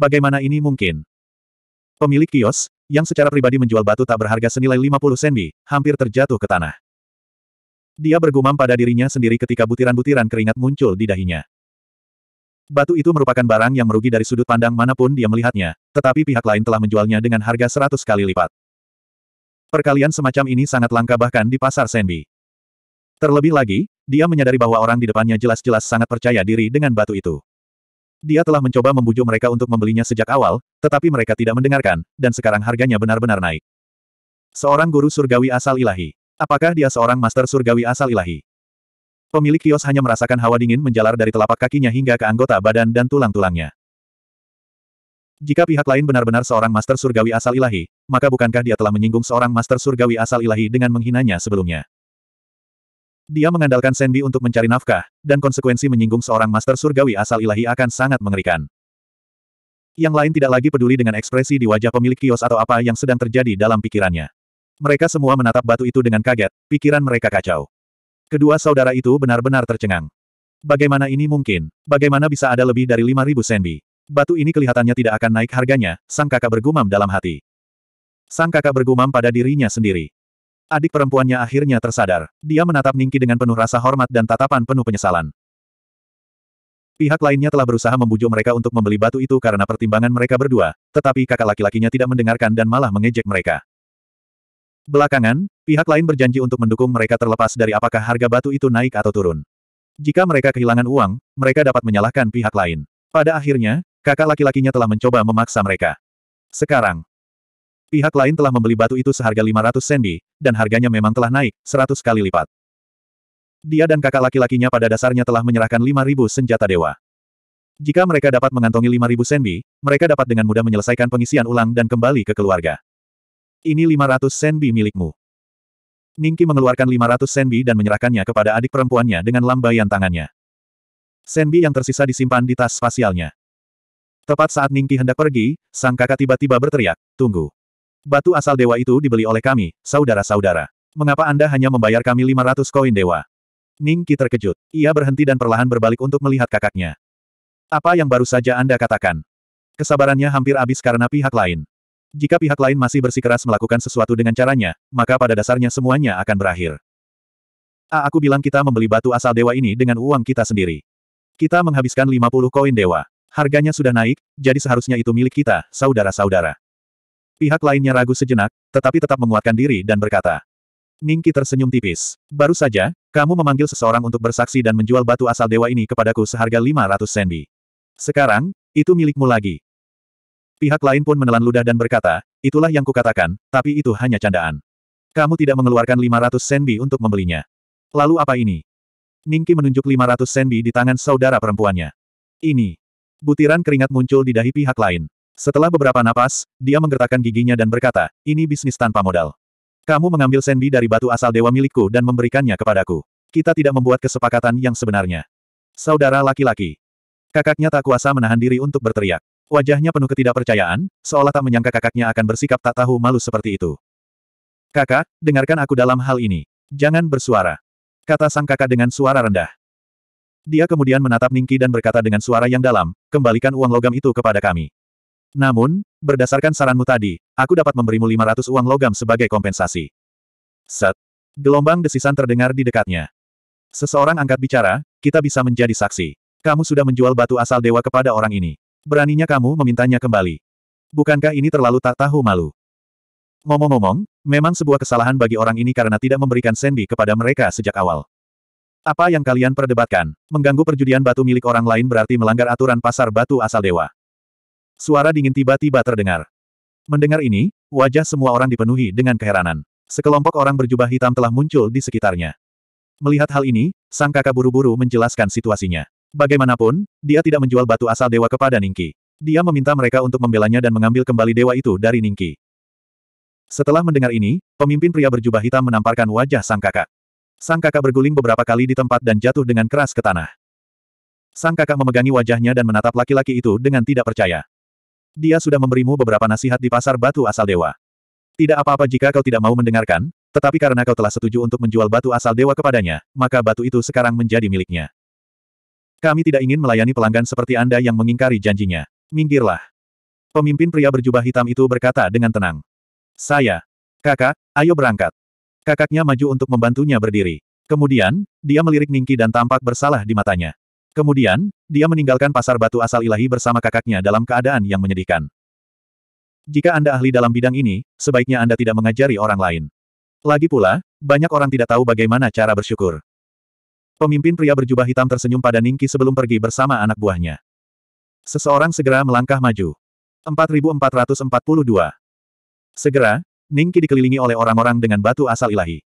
Bagaimana ini mungkin? Pemilik kios, yang secara pribadi menjual batu tak berharga senilai 50 senbi, hampir terjatuh ke tanah. Dia bergumam pada dirinya sendiri ketika butiran-butiran keringat muncul di dahinya. Batu itu merupakan barang yang merugi dari sudut pandang manapun dia melihatnya, tetapi pihak lain telah menjualnya dengan harga 100 kali lipat. Perkalian semacam ini sangat langka bahkan di pasar Senbi. Terlebih lagi, dia menyadari bahwa orang di depannya jelas-jelas sangat percaya diri dengan batu itu. Dia telah mencoba membujuk mereka untuk membelinya sejak awal, tetapi mereka tidak mendengarkan, dan sekarang harganya benar-benar naik. Seorang guru surgawi asal ilahi. Apakah dia seorang master surgawi asal ilahi? Pemilik kios hanya merasakan hawa dingin menjalar dari telapak kakinya hingga ke anggota badan dan tulang-tulangnya. Jika pihak lain benar-benar seorang master surgawi asal ilahi, maka bukankah dia telah menyinggung seorang master surgawi asal ilahi dengan menghinanya sebelumnya? Dia mengandalkan Sandy untuk mencari nafkah, dan konsekuensi menyinggung seorang master surgawi asal ilahi akan sangat mengerikan. Yang lain tidak lagi peduli dengan ekspresi di wajah pemilik kios atau apa yang sedang terjadi dalam pikirannya. Mereka semua menatap batu itu dengan kaget, pikiran mereka kacau. Kedua saudara itu benar-benar tercengang. Bagaimana ini mungkin? Bagaimana bisa ada lebih dari 5.000 senbi? Batu ini kelihatannya tidak akan naik harganya, sang kakak bergumam dalam hati. Sang kakak bergumam pada dirinya sendiri. Adik perempuannya akhirnya tersadar. Dia menatap Ningki dengan penuh rasa hormat dan tatapan penuh penyesalan. Pihak lainnya telah berusaha membujuk mereka untuk membeli batu itu karena pertimbangan mereka berdua, tetapi kakak laki-lakinya tidak mendengarkan dan malah mengejek mereka. Belakangan, pihak lain berjanji untuk mendukung mereka terlepas dari apakah harga batu itu naik atau turun. Jika mereka kehilangan uang, mereka dapat menyalahkan pihak lain. Pada akhirnya, kakak laki-lakinya telah mencoba memaksa mereka. Sekarang, Pihak lain telah membeli batu itu seharga 500 senbi, dan harganya memang telah naik, 100 kali lipat. Dia dan kakak laki-lakinya pada dasarnya telah menyerahkan 5.000 senjata dewa. Jika mereka dapat mengantongi 5.000 senbi, mereka dapat dengan mudah menyelesaikan pengisian ulang dan kembali ke keluarga. Ini 500 senbi milikmu. Ningki mengeluarkan 500 senbi dan menyerahkannya kepada adik perempuannya dengan lambaian tangannya. Senbi yang tersisa disimpan di tas spasialnya. Tepat saat Ningki hendak pergi, sang kakak tiba-tiba berteriak, tunggu. Batu asal dewa itu dibeli oleh kami, saudara-saudara. Mengapa Anda hanya membayar kami 500 koin dewa? Ning Qi terkejut. Ia berhenti dan perlahan berbalik untuk melihat kakaknya. Apa yang baru saja Anda katakan? Kesabarannya hampir habis karena pihak lain. Jika pihak lain masih bersikeras melakukan sesuatu dengan caranya, maka pada dasarnya semuanya akan berakhir. A, aku bilang kita membeli batu asal dewa ini dengan uang kita sendiri. Kita menghabiskan 50 koin dewa. Harganya sudah naik, jadi seharusnya itu milik kita, saudara-saudara. Pihak lainnya ragu sejenak, tetapi tetap menguatkan diri dan berkata. Ningki tersenyum tipis. Baru saja, kamu memanggil seseorang untuk bersaksi dan menjual batu asal dewa ini kepadaku seharga 500 sendi. Sekarang, itu milikmu lagi. Pihak lain pun menelan ludah dan berkata, itulah yang kukatakan, tapi itu hanya candaan. Kamu tidak mengeluarkan 500 senbi untuk membelinya. Lalu apa ini? Ningki menunjuk 500 senbi di tangan saudara perempuannya. Ini. Butiran keringat muncul di dahi pihak lain. Setelah beberapa napas, dia menggertakkan giginya dan berkata, ini bisnis tanpa modal. Kamu mengambil sendi dari batu asal dewa milikku dan memberikannya kepadaku. Kita tidak membuat kesepakatan yang sebenarnya. Saudara laki-laki. Kakaknya tak kuasa menahan diri untuk berteriak. Wajahnya penuh ketidakpercayaan, seolah tak menyangka kakaknya akan bersikap tak tahu malu seperti itu. Kakak, dengarkan aku dalam hal ini. Jangan bersuara. Kata sang kakak dengan suara rendah. Dia kemudian menatap Ningki dan berkata dengan suara yang dalam, kembalikan uang logam itu kepada kami. Namun, berdasarkan saranmu tadi, aku dapat memberimu 500 uang logam sebagai kompensasi. Set. Gelombang desisan terdengar di dekatnya. Seseorang angkat bicara, kita bisa menjadi saksi. Kamu sudah menjual batu asal dewa kepada orang ini. Beraninya kamu memintanya kembali. Bukankah ini terlalu tak tahu malu? Ngomong-ngomong, memang sebuah kesalahan bagi orang ini karena tidak memberikan senbi kepada mereka sejak awal. Apa yang kalian perdebatkan? Mengganggu perjudian batu milik orang lain berarti melanggar aturan pasar batu asal dewa. Suara dingin tiba-tiba terdengar. Mendengar ini, wajah semua orang dipenuhi dengan keheranan. Sekelompok orang berjubah hitam telah muncul di sekitarnya. Melihat hal ini, sang kakak buru-buru menjelaskan situasinya. Bagaimanapun, dia tidak menjual batu asal dewa kepada Ningki. Dia meminta mereka untuk membelanya dan mengambil kembali dewa itu dari Ningki. Setelah mendengar ini, pemimpin pria berjubah hitam menamparkan wajah sang kakak. Sang kakak berguling beberapa kali di tempat dan jatuh dengan keras ke tanah. Sang kakak memegangi wajahnya dan menatap laki-laki itu dengan tidak percaya. Dia sudah memberimu beberapa nasihat di pasar batu asal dewa. Tidak apa-apa jika kau tidak mau mendengarkan, tetapi karena kau telah setuju untuk menjual batu asal dewa kepadanya, maka batu itu sekarang menjadi miliknya. Kami tidak ingin melayani pelanggan seperti Anda yang mengingkari janjinya. Minggirlah. Pemimpin pria berjubah hitam itu berkata dengan tenang. Saya. Kakak, ayo berangkat. Kakaknya maju untuk membantunya berdiri. Kemudian, dia melirik Ningki dan tampak bersalah di matanya. Kemudian, dia meninggalkan pasar batu asal ilahi bersama kakaknya dalam keadaan yang menyedihkan. Jika Anda ahli dalam bidang ini, sebaiknya Anda tidak mengajari orang lain. Lagi pula, banyak orang tidak tahu bagaimana cara bersyukur. Pemimpin pria berjubah hitam tersenyum pada Ningki sebelum pergi bersama anak buahnya. Seseorang segera melangkah maju. 4442. Segera, Ningki dikelilingi oleh orang-orang dengan batu asal ilahi.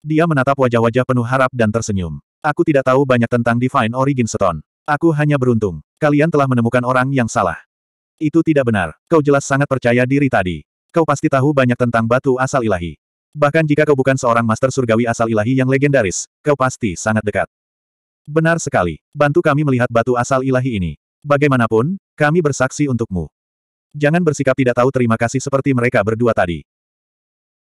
Dia menatap wajah-wajah penuh harap dan tersenyum. Aku tidak tahu banyak tentang Divine Origin Stone. Aku hanya beruntung. Kalian telah menemukan orang yang salah. Itu tidak benar. Kau jelas sangat percaya diri tadi. Kau pasti tahu banyak tentang batu asal ilahi. Bahkan jika kau bukan seorang master surgawi asal ilahi yang legendaris, kau pasti sangat dekat. Benar sekali. Bantu kami melihat batu asal ilahi ini. Bagaimanapun, kami bersaksi untukmu. Jangan bersikap tidak tahu terima kasih seperti mereka berdua tadi.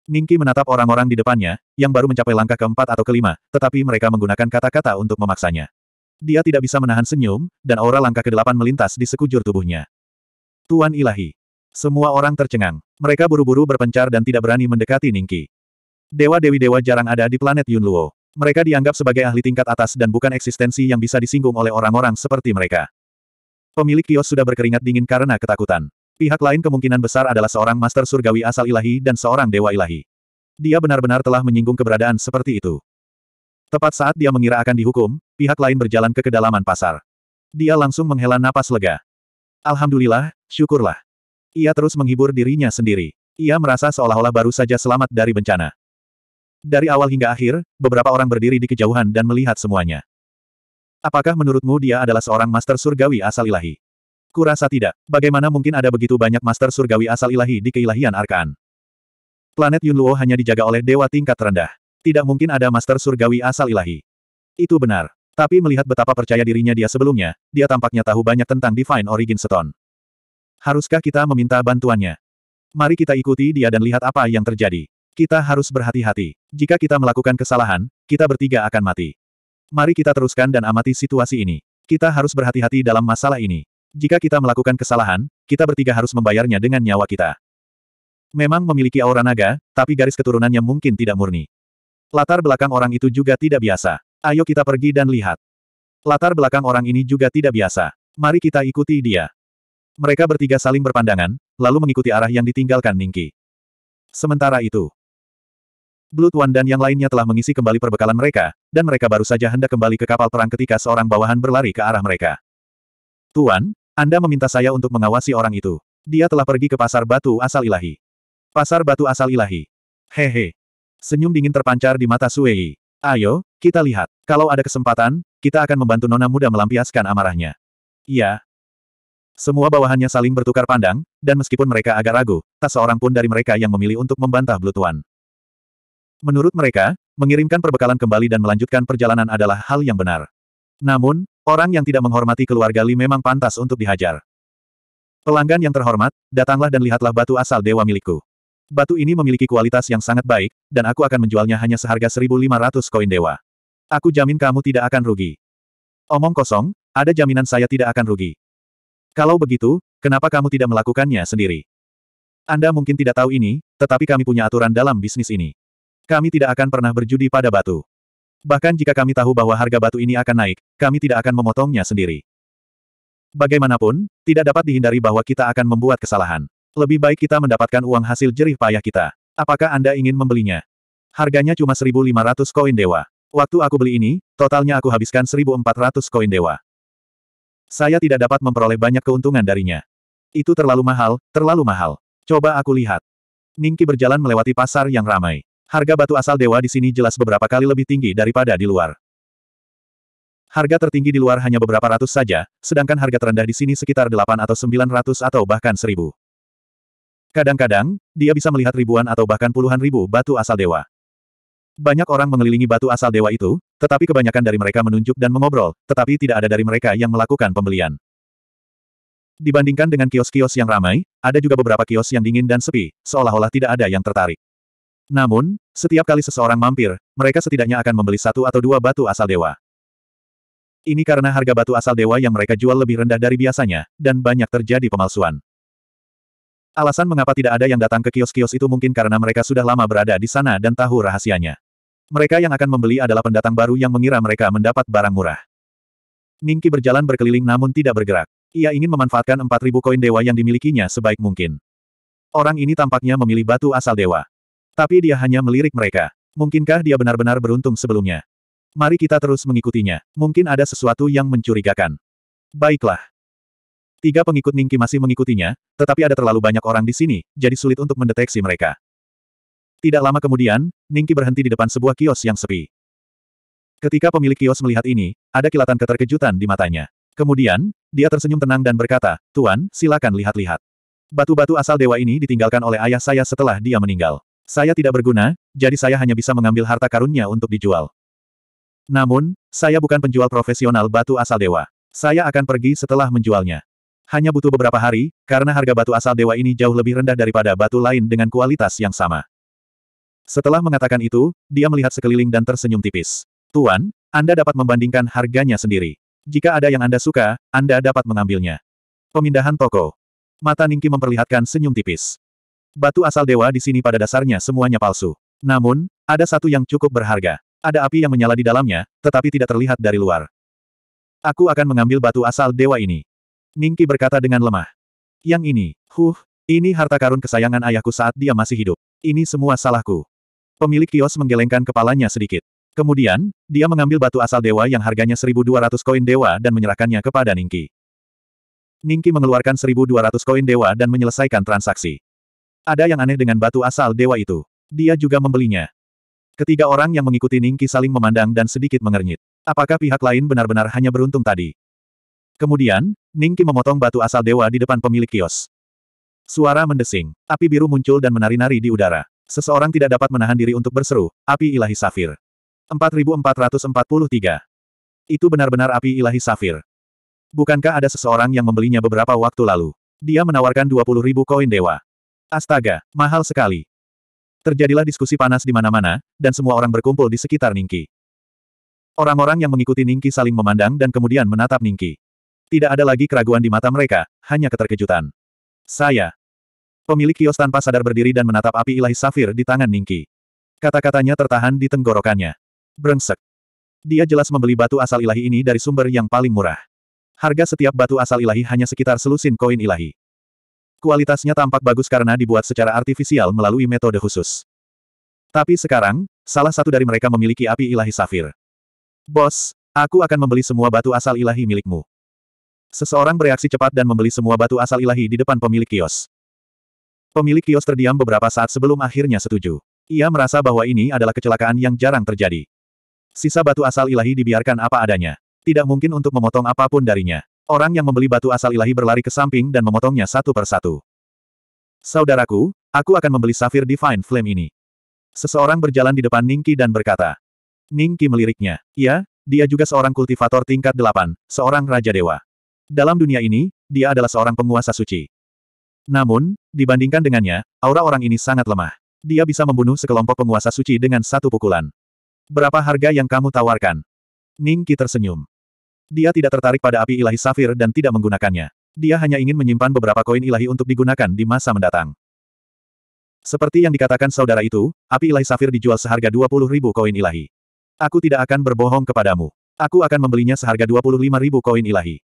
Ningki menatap orang-orang di depannya, yang baru mencapai langkah keempat atau kelima, tetapi mereka menggunakan kata-kata untuk memaksanya. Dia tidak bisa menahan senyum, dan aura langkah kedelapan melintas di sekujur tubuhnya. Tuan Ilahi. Semua orang tercengang. Mereka buru-buru berpencar dan tidak berani mendekati Ningki. Dewa-dewi dewa jarang ada di planet Yunluo. Mereka dianggap sebagai ahli tingkat atas dan bukan eksistensi yang bisa disinggung oleh orang-orang seperti mereka. Pemilik kios sudah berkeringat dingin karena ketakutan. Pihak lain kemungkinan besar adalah seorang master surgawi asal ilahi dan seorang dewa ilahi. Dia benar-benar telah menyinggung keberadaan seperti itu. Tepat saat dia mengira akan dihukum, pihak lain berjalan ke kedalaman pasar. Dia langsung menghela napas lega. Alhamdulillah, syukurlah. Ia terus menghibur dirinya sendiri. Ia merasa seolah-olah baru saja selamat dari bencana. Dari awal hingga akhir, beberapa orang berdiri di kejauhan dan melihat semuanya. Apakah menurutmu dia adalah seorang master surgawi asal ilahi? Kurasa tidak. Bagaimana mungkin ada begitu banyak master surgawi asal ilahi di keilahian Arkaan? Planet Yunluo hanya dijaga oleh dewa tingkat rendah. Tidak mungkin ada master surgawi asal ilahi. Itu benar. Tapi melihat betapa percaya dirinya dia sebelumnya, dia tampaknya tahu banyak tentang Divine Origin Stone. Haruskah kita meminta bantuannya? Mari kita ikuti dia dan lihat apa yang terjadi. Kita harus berhati-hati. Jika kita melakukan kesalahan, kita bertiga akan mati. Mari kita teruskan dan amati situasi ini. Kita harus berhati-hati dalam masalah ini. Jika kita melakukan kesalahan, kita bertiga harus membayarnya dengan nyawa kita. Memang memiliki aura naga, tapi garis keturunannya mungkin tidak murni. Latar belakang orang itu juga tidak biasa. Ayo kita pergi dan lihat. Latar belakang orang ini juga tidak biasa. Mari kita ikuti dia. Mereka bertiga saling berpandangan, lalu mengikuti arah yang ditinggalkan Ningki. Sementara itu, Blood One dan yang lainnya telah mengisi kembali perbekalan mereka, dan mereka baru saja hendak kembali ke kapal perang ketika seorang bawahan berlari ke arah mereka. Tuan, anda meminta saya untuk mengawasi orang itu. Dia telah pergi ke pasar batu asal ilahi. Pasar batu asal ilahi. Hehe. Senyum dingin terpancar di mata Suei. Ayo, kita lihat. Kalau ada kesempatan, kita akan membantu nona muda melampiaskan amarahnya. Iya. Semua bawahannya saling bertukar pandang, dan meskipun mereka agak ragu, tak seorang pun dari mereka yang memilih untuk membantah Blutuan. Menurut mereka, mengirimkan perbekalan kembali dan melanjutkan perjalanan adalah hal yang benar. Namun, Orang yang tidak menghormati keluarga Li memang pantas untuk dihajar. Pelanggan yang terhormat, datanglah dan lihatlah batu asal dewa milikku. Batu ini memiliki kualitas yang sangat baik, dan aku akan menjualnya hanya seharga 1.500 koin dewa. Aku jamin kamu tidak akan rugi. Omong kosong, ada jaminan saya tidak akan rugi. Kalau begitu, kenapa kamu tidak melakukannya sendiri? Anda mungkin tidak tahu ini, tetapi kami punya aturan dalam bisnis ini. Kami tidak akan pernah berjudi pada batu. Bahkan jika kami tahu bahwa harga batu ini akan naik, kami tidak akan memotongnya sendiri. Bagaimanapun, tidak dapat dihindari bahwa kita akan membuat kesalahan. Lebih baik kita mendapatkan uang hasil jerih payah kita. Apakah Anda ingin membelinya? Harganya cuma 1.500 koin dewa. Waktu aku beli ini, totalnya aku habiskan 1.400 koin dewa. Saya tidak dapat memperoleh banyak keuntungan darinya. Itu terlalu mahal, terlalu mahal. Coba aku lihat. Ningki berjalan melewati pasar yang ramai harga batu asal dewa di sini jelas beberapa kali lebih tinggi daripada di luar. Harga tertinggi di luar hanya beberapa ratus saja, sedangkan harga terendah di sini sekitar delapan atau sembilan ratus atau bahkan seribu. Kadang-kadang, dia bisa melihat ribuan atau bahkan puluhan ribu batu asal dewa. Banyak orang mengelilingi batu asal dewa itu, tetapi kebanyakan dari mereka menunjuk dan mengobrol, tetapi tidak ada dari mereka yang melakukan pembelian. Dibandingkan dengan kios-kios yang ramai, ada juga beberapa kios yang dingin dan sepi, seolah-olah tidak ada yang tertarik. Namun, setiap kali seseorang mampir, mereka setidaknya akan membeli satu atau dua batu asal dewa. Ini karena harga batu asal dewa yang mereka jual lebih rendah dari biasanya, dan banyak terjadi pemalsuan. Alasan mengapa tidak ada yang datang ke kios-kios itu mungkin karena mereka sudah lama berada di sana dan tahu rahasianya. Mereka yang akan membeli adalah pendatang baru yang mengira mereka mendapat barang murah. Ningki berjalan berkeliling namun tidak bergerak. Ia ingin memanfaatkan 4.000 koin dewa yang dimilikinya sebaik mungkin. Orang ini tampaknya memilih batu asal dewa. Tapi dia hanya melirik mereka. Mungkinkah dia benar-benar beruntung sebelumnya? Mari kita terus mengikutinya. Mungkin ada sesuatu yang mencurigakan. Baiklah. Tiga pengikut Ningki masih mengikutinya, tetapi ada terlalu banyak orang di sini, jadi sulit untuk mendeteksi mereka. Tidak lama kemudian, Ningki berhenti di depan sebuah kios yang sepi. Ketika pemilik kios melihat ini, ada kilatan keterkejutan di matanya. Kemudian, dia tersenyum tenang dan berkata, Tuan, silakan lihat-lihat. Batu-batu asal dewa ini ditinggalkan oleh ayah saya setelah dia meninggal. Saya tidak berguna, jadi saya hanya bisa mengambil harta karunnya untuk dijual. Namun, saya bukan penjual profesional batu asal dewa. Saya akan pergi setelah menjualnya. Hanya butuh beberapa hari, karena harga batu asal dewa ini jauh lebih rendah daripada batu lain dengan kualitas yang sama. Setelah mengatakan itu, dia melihat sekeliling dan tersenyum tipis. Tuan, Anda dapat membandingkan harganya sendiri. Jika ada yang Anda suka, Anda dapat mengambilnya. Pemindahan toko. Mata Ningki memperlihatkan senyum tipis. Batu asal dewa di sini pada dasarnya semuanya palsu. Namun, ada satu yang cukup berharga. Ada api yang menyala di dalamnya, tetapi tidak terlihat dari luar. Aku akan mengambil batu asal dewa ini. Ningki berkata dengan lemah. Yang ini, huh, ini harta karun kesayangan ayahku saat dia masih hidup. Ini semua salahku. Pemilik kios menggelengkan kepalanya sedikit. Kemudian, dia mengambil batu asal dewa yang harganya 1200 koin dewa dan menyerahkannya kepada Ningki. Ningki mengeluarkan 1200 koin dewa dan menyelesaikan transaksi. Ada yang aneh dengan batu asal dewa itu. Dia juga membelinya. Ketiga orang yang mengikuti Ningki saling memandang dan sedikit mengernyit. Apakah pihak lain benar-benar hanya beruntung tadi? Kemudian, Ningki memotong batu asal dewa di depan pemilik kios. Suara mendesing. Api biru muncul dan menari-nari di udara. Seseorang tidak dapat menahan diri untuk berseru, api ilahi safir. 4443. Itu benar-benar api ilahi safir. Bukankah ada seseorang yang membelinya beberapa waktu lalu? Dia menawarkan 20.000 koin dewa. Astaga, mahal sekali. Terjadilah diskusi panas di mana-mana, dan semua orang berkumpul di sekitar Ningki. Orang-orang yang mengikuti Ningki saling memandang dan kemudian menatap Ningki. Tidak ada lagi keraguan di mata mereka, hanya keterkejutan. Saya. Pemilik kios tanpa sadar berdiri dan menatap api ilahi safir di tangan Ningki. Kata-katanya tertahan di tenggorokannya. Brengsek. Dia jelas membeli batu asal ilahi ini dari sumber yang paling murah. Harga setiap batu asal ilahi hanya sekitar selusin koin ilahi. Kualitasnya tampak bagus karena dibuat secara artifisial melalui metode khusus. Tapi sekarang, salah satu dari mereka memiliki api ilahi safir. Bos, aku akan membeli semua batu asal ilahi milikmu. Seseorang bereaksi cepat dan membeli semua batu asal ilahi di depan pemilik kios. Pemilik kios terdiam beberapa saat sebelum akhirnya setuju. Ia merasa bahwa ini adalah kecelakaan yang jarang terjadi. Sisa batu asal ilahi dibiarkan apa adanya. Tidak mungkin untuk memotong apapun darinya. Orang yang membeli batu asal ilahi berlari ke samping dan memotongnya satu per satu. Saudaraku, aku akan membeli safir Divine Flame ini. Seseorang berjalan di depan Ningki dan berkata. Ningki meliriknya. Ya, dia juga seorang kultivator tingkat delapan, seorang Raja Dewa. Dalam dunia ini, dia adalah seorang penguasa suci. Namun, dibandingkan dengannya, aura orang ini sangat lemah. Dia bisa membunuh sekelompok penguasa suci dengan satu pukulan. Berapa harga yang kamu tawarkan? Ningki tersenyum. Dia tidak tertarik pada api ilahi safir dan tidak menggunakannya. Dia hanya ingin menyimpan beberapa koin ilahi untuk digunakan di masa mendatang. Seperti yang dikatakan saudara itu, api ilahi safir dijual seharga 20 ribu koin ilahi. Aku tidak akan berbohong kepadamu. Aku akan membelinya seharga 25 ribu koin ilahi.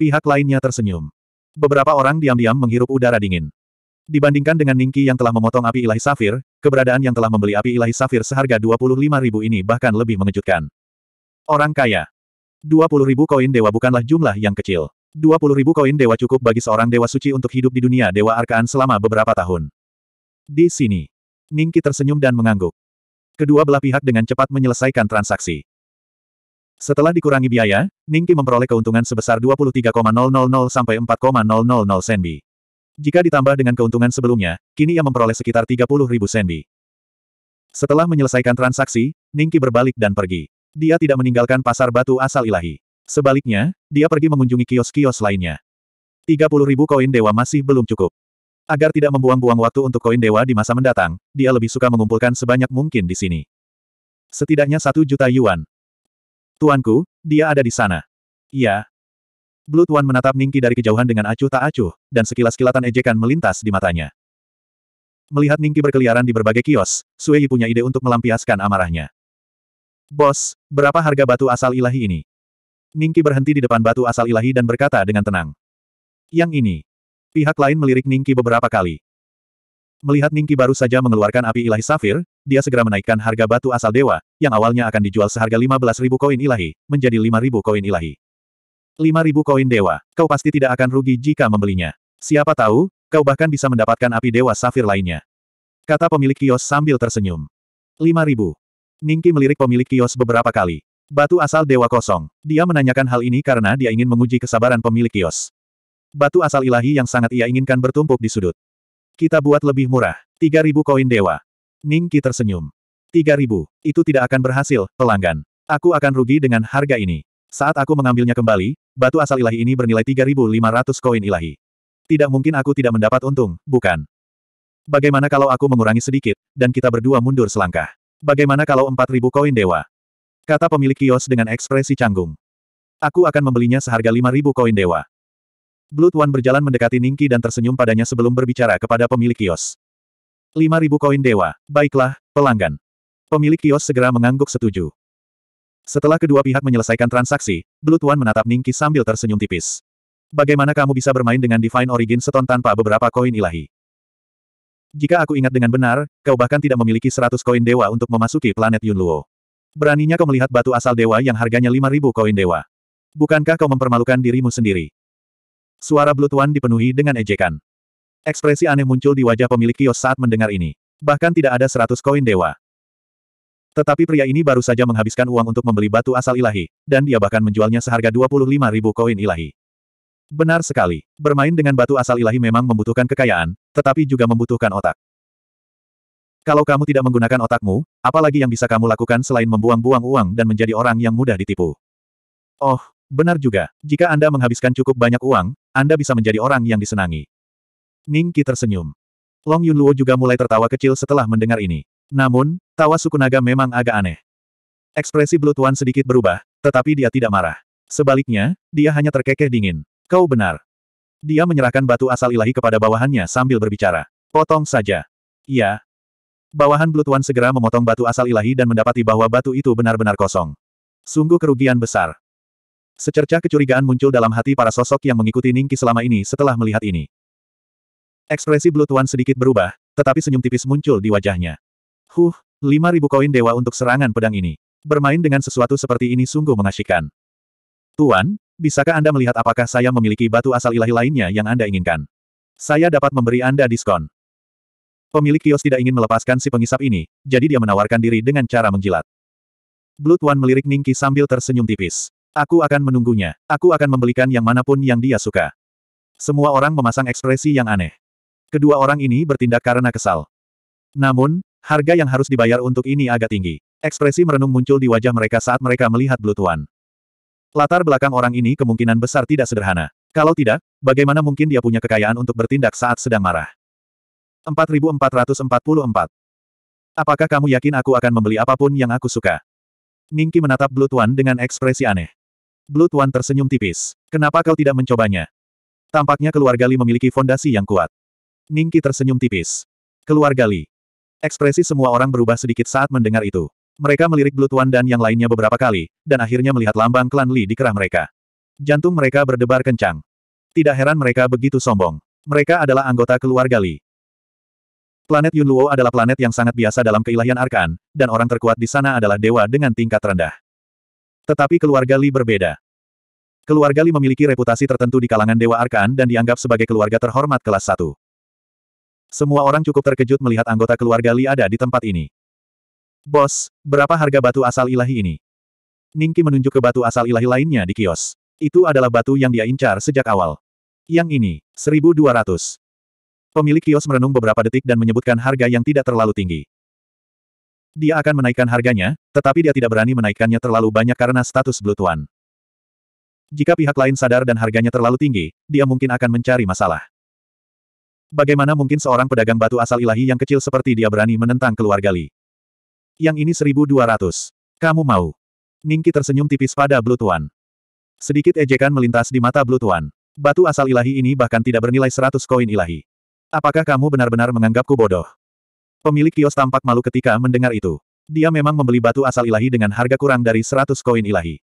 Pihak lainnya tersenyum. Beberapa orang diam-diam menghirup udara dingin. Dibandingkan dengan Ningki yang telah memotong api ilahi safir, keberadaan yang telah membeli api ilahi safir seharga 25 ribu ini bahkan lebih mengejutkan. Orang kaya ribu koin dewa bukanlah jumlah yang kecil. ribu koin dewa cukup bagi seorang dewa suci untuk hidup di dunia dewa arkaan selama beberapa tahun. Di sini. Ningki tersenyum dan mengangguk. Kedua belah pihak dengan cepat menyelesaikan transaksi. Setelah dikurangi biaya, Ningki memperoleh keuntungan sebesar 23,000 sampai 4,000 senbi. Jika ditambah dengan keuntungan sebelumnya, kini ia memperoleh sekitar 30.000 senbi. Setelah menyelesaikan transaksi, Ningki berbalik dan pergi dia tidak meninggalkan pasar batu asal ilahi. Sebaliknya, dia pergi mengunjungi kios-kios lainnya. 30 ribu koin dewa masih belum cukup. Agar tidak membuang-buang waktu untuk koin dewa di masa mendatang, dia lebih suka mengumpulkan sebanyak mungkin di sini. Setidaknya satu juta yuan. Tuanku, dia ada di sana. Iya. Blue Tuan menatap Ningki dari kejauhan dengan acuh tak acuh, dan sekilas kilatan ejekan melintas di matanya. Melihat Ningki berkeliaran di berbagai kios, Sui punya ide untuk melampiaskan amarahnya. Bos, berapa harga batu asal ilahi ini? Ningki berhenti di depan batu asal ilahi dan berkata dengan tenang. Yang ini. Pihak lain melirik Ningki beberapa kali. Melihat Ningki baru saja mengeluarkan api ilahi safir, dia segera menaikkan harga batu asal dewa, yang awalnya akan dijual seharga 15.000 koin ilahi, menjadi 5.000 koin ilahi. 5.000 koin dewa, kau pasti tidak akan rugi jika membelinya. Siapa tahu, kau bahkan bisa mendapatkan api dewa safir lainnya. Kata pemilik kios sambil tersenyum. 5.000. Ningki melirik pemilik kios beberapa kali. Batu asal dewa kosong. Dia menanyakan hal ini karena dia ingin menguji kesabaran pemilik kios. Batu asal ilahi yang sangat ia inginkan bertumpuk di sudut. Kita buat lebih murah. 3000 koin dewa. Ningki tersenyum. 3000. Itu tidak akan berhasil, pelanggan. Aku akan rugi dengan harga ini. Saat aku mengambilnya kembali, batu asal ilahi ini bernilai 3500 koin ilahi. Tidak mungkin aku tidak mendapat untung, bukan? Bagaimana kalau aku mengurangi sedikit, dan kita berdua mundur selangkah? Bagaimana kalau 4.000 koin dewa? Kata pemilik kios dengan ekspresi canggung. Aku akan membelinya seharga 5.000 koin dewa. Blood One berjalan mendekati Ningki dan tersenyum padanya sebelum berbicara kepada pemilik kios. 5.000 koin dewa, baiklah, pelanggan. Pemilik kios segera mengangguk setuju. Setelah kedua pihak menyelesaikan transaksi, Blood One menatap Ningki sambil tersenyum tipis. Bagaimana kamu bisa bermain dengan Divine Origin Stone tanpa beberapa koin ilahi? Jika aku ingat dengan benar, kau bahkan tidak memiliki seratus koin dewa untuk memasuki planet Yunluo. Beraninya kau melihat batu asal dewa yang harganya lima ribu koin dewa. Bukankah kau mempermalukan dirimu sendiri? Suara Blutuan dipenuhi dengan ejekan. Ekspresi aneh muncul di wajah pemilik kios saat mendengar ini. Bahkan tidak ada seratus koin dewa. Tetapi pria ini baru saja menghabiskan uang untuk membeli batu asal ilahi, dan dia bahkan menjualnya seharga lima ribu koin ilahi. Benar sekali. Bermain dengan batu asal ilahi memang membutuhkan kekayaan, tetapi juga membutuhkan otak. Kalau kamu tidak menggunakan otakmu, apalagi yang bisa kamu lakukan selain membuang-buang uang dan menjadi orang yang mudah ditipu? Oh, benar juga. Jika Anda menghabiskan cukup banyak uang, Anda bisa menjadi orang yang disenangi. Ning Qi tersenyum. Long Yunluo juga mulai tertawa kecil setelah mendengar ini. Namun, tawa suku naga memang agak aneh. Ekspresi Blue Tuan sedikit berubah, tetapi dia tidak marah. Sebaliknya, dia hanya terkekeh dingin. Kau benar. Dia menyerahkan batu asal ilahi kepada bawahannya sambil berbicara. Potong saja. Iya. Bawahan Blood Tuan segera memotong batu asal ilahi dan mendapati bahwa batu itu benar-benar kosong. Sungguh kerugian besar. Secercah kecurigaan muncul dalam hati para sosok yang mengikuti Ningki selama ini setelah melihat ini. Ekspresi Blood Tuan sedikit berubah, tetapi senyum tipis muncul di wajahnya. Huh, 5000 koin dewa untuk serangan pedang ini. Bermain dengan sesuatu seperti ini sungguh mengasyikan. Tuan, Bisakah Anda melihat apakah saya memiliki batu asal ilahi lainnya yang Anda inginkan? Saya dapat memberi Anda diskon. Pemilik kios tidak ingin melepaskan si pengisap ini, jadi dia menawarkan diri dengan cara menjilat. Blood One melirik Ningki sambil tersenyum tipis. Aku akan menunggunya. Aku akan membelikan yang manapun yang dia suka. Semua orang memasang ekspresi yang aneh. Kedua orang ini bertindak karena kesal. Namun, harga yang harus dibayar untuk ini agak tinggi. Ekspresi merenung muncul di wajah mereka saat mereka melihat Blood One. Latar belakang orang ini kemungkinan besar tidak sederhana. Kalau tidak, bagaimana mungkin dia punya kekayaan untuk bertindak saat sedang marah? 4444 Apakah kamu yakin aku akan membeli apapun yang aku suka? Ningki menatap Blue Tuan dengan ekspresi aneh. Blue Tuan tersenyum tipis. Kenapa kau tidak mencobanya? Tampaknya keluarga Li memiliki fondasi yang kuat. Ningki tersenyum tipis. Keluarga Li. Ekspresi semua orang berubah sedikit saat mendengar itu. Mereka melirik Blue Tuan dan yang lainnya beberapa kali, dan akhirnya melihat lambang klan Li di kerah mereka. Jantung mereka berdebar kencang. Tidak heran mereka begitu sombong. Mereka adalah anggota keluarga Li. Planet Yunluo adalah planet yang sangat biasa dalam keilahian arkan, dan orang terkuat di sana adalah dewa dengan tingkat rendah. Tetapi keluarga Li berbeda. Keluarga Li memiliki reputasi tertentu di kalangan dewa arkan dan dianggap sebagai keluarga terhormat kelas 1. Semua orang cukup terkejut melihat anggota keluarga Li ada di tempat ini. Bos, berapa harga batu asal ilahi ini? Ningki menunjuk ke batu asal ilahi lainnya di kios. Itu adalah batu yang dia incar sejak awal. Yang ini, 1200. Pemilik kios merenung beberapa detik dan menyebutkan harga yang tidak terlalu tinggi. Dia akan menaikkan harganya, tetapi dia tidak berani menaikkannya terlalu banyak karena status Blue Tuan. Jika pihak lain sadar dan harganya terlalu tinggi, dia mungkin akan mencari masalah. Bagaimana mungkin seorang pedagang batu asal ilahi yang kecil seperti dia berani menentang keluarga Li? Yang ini 1200. Kamu mau? Ningki tersenyum tipis pada Blue Tuan. Sedikit ejekan melintas di mata Blue Tuan. Batu asal ilahi ini bahkan tidak bernilai 100 koin ilahi. Apakah kamu benar-benar menganggapku bodoh? Pemilik kios tampak malu ketika mendengar itu. Dia memang membeli batu asal ilahi dengan harga kurang dari 100 koin ilahi.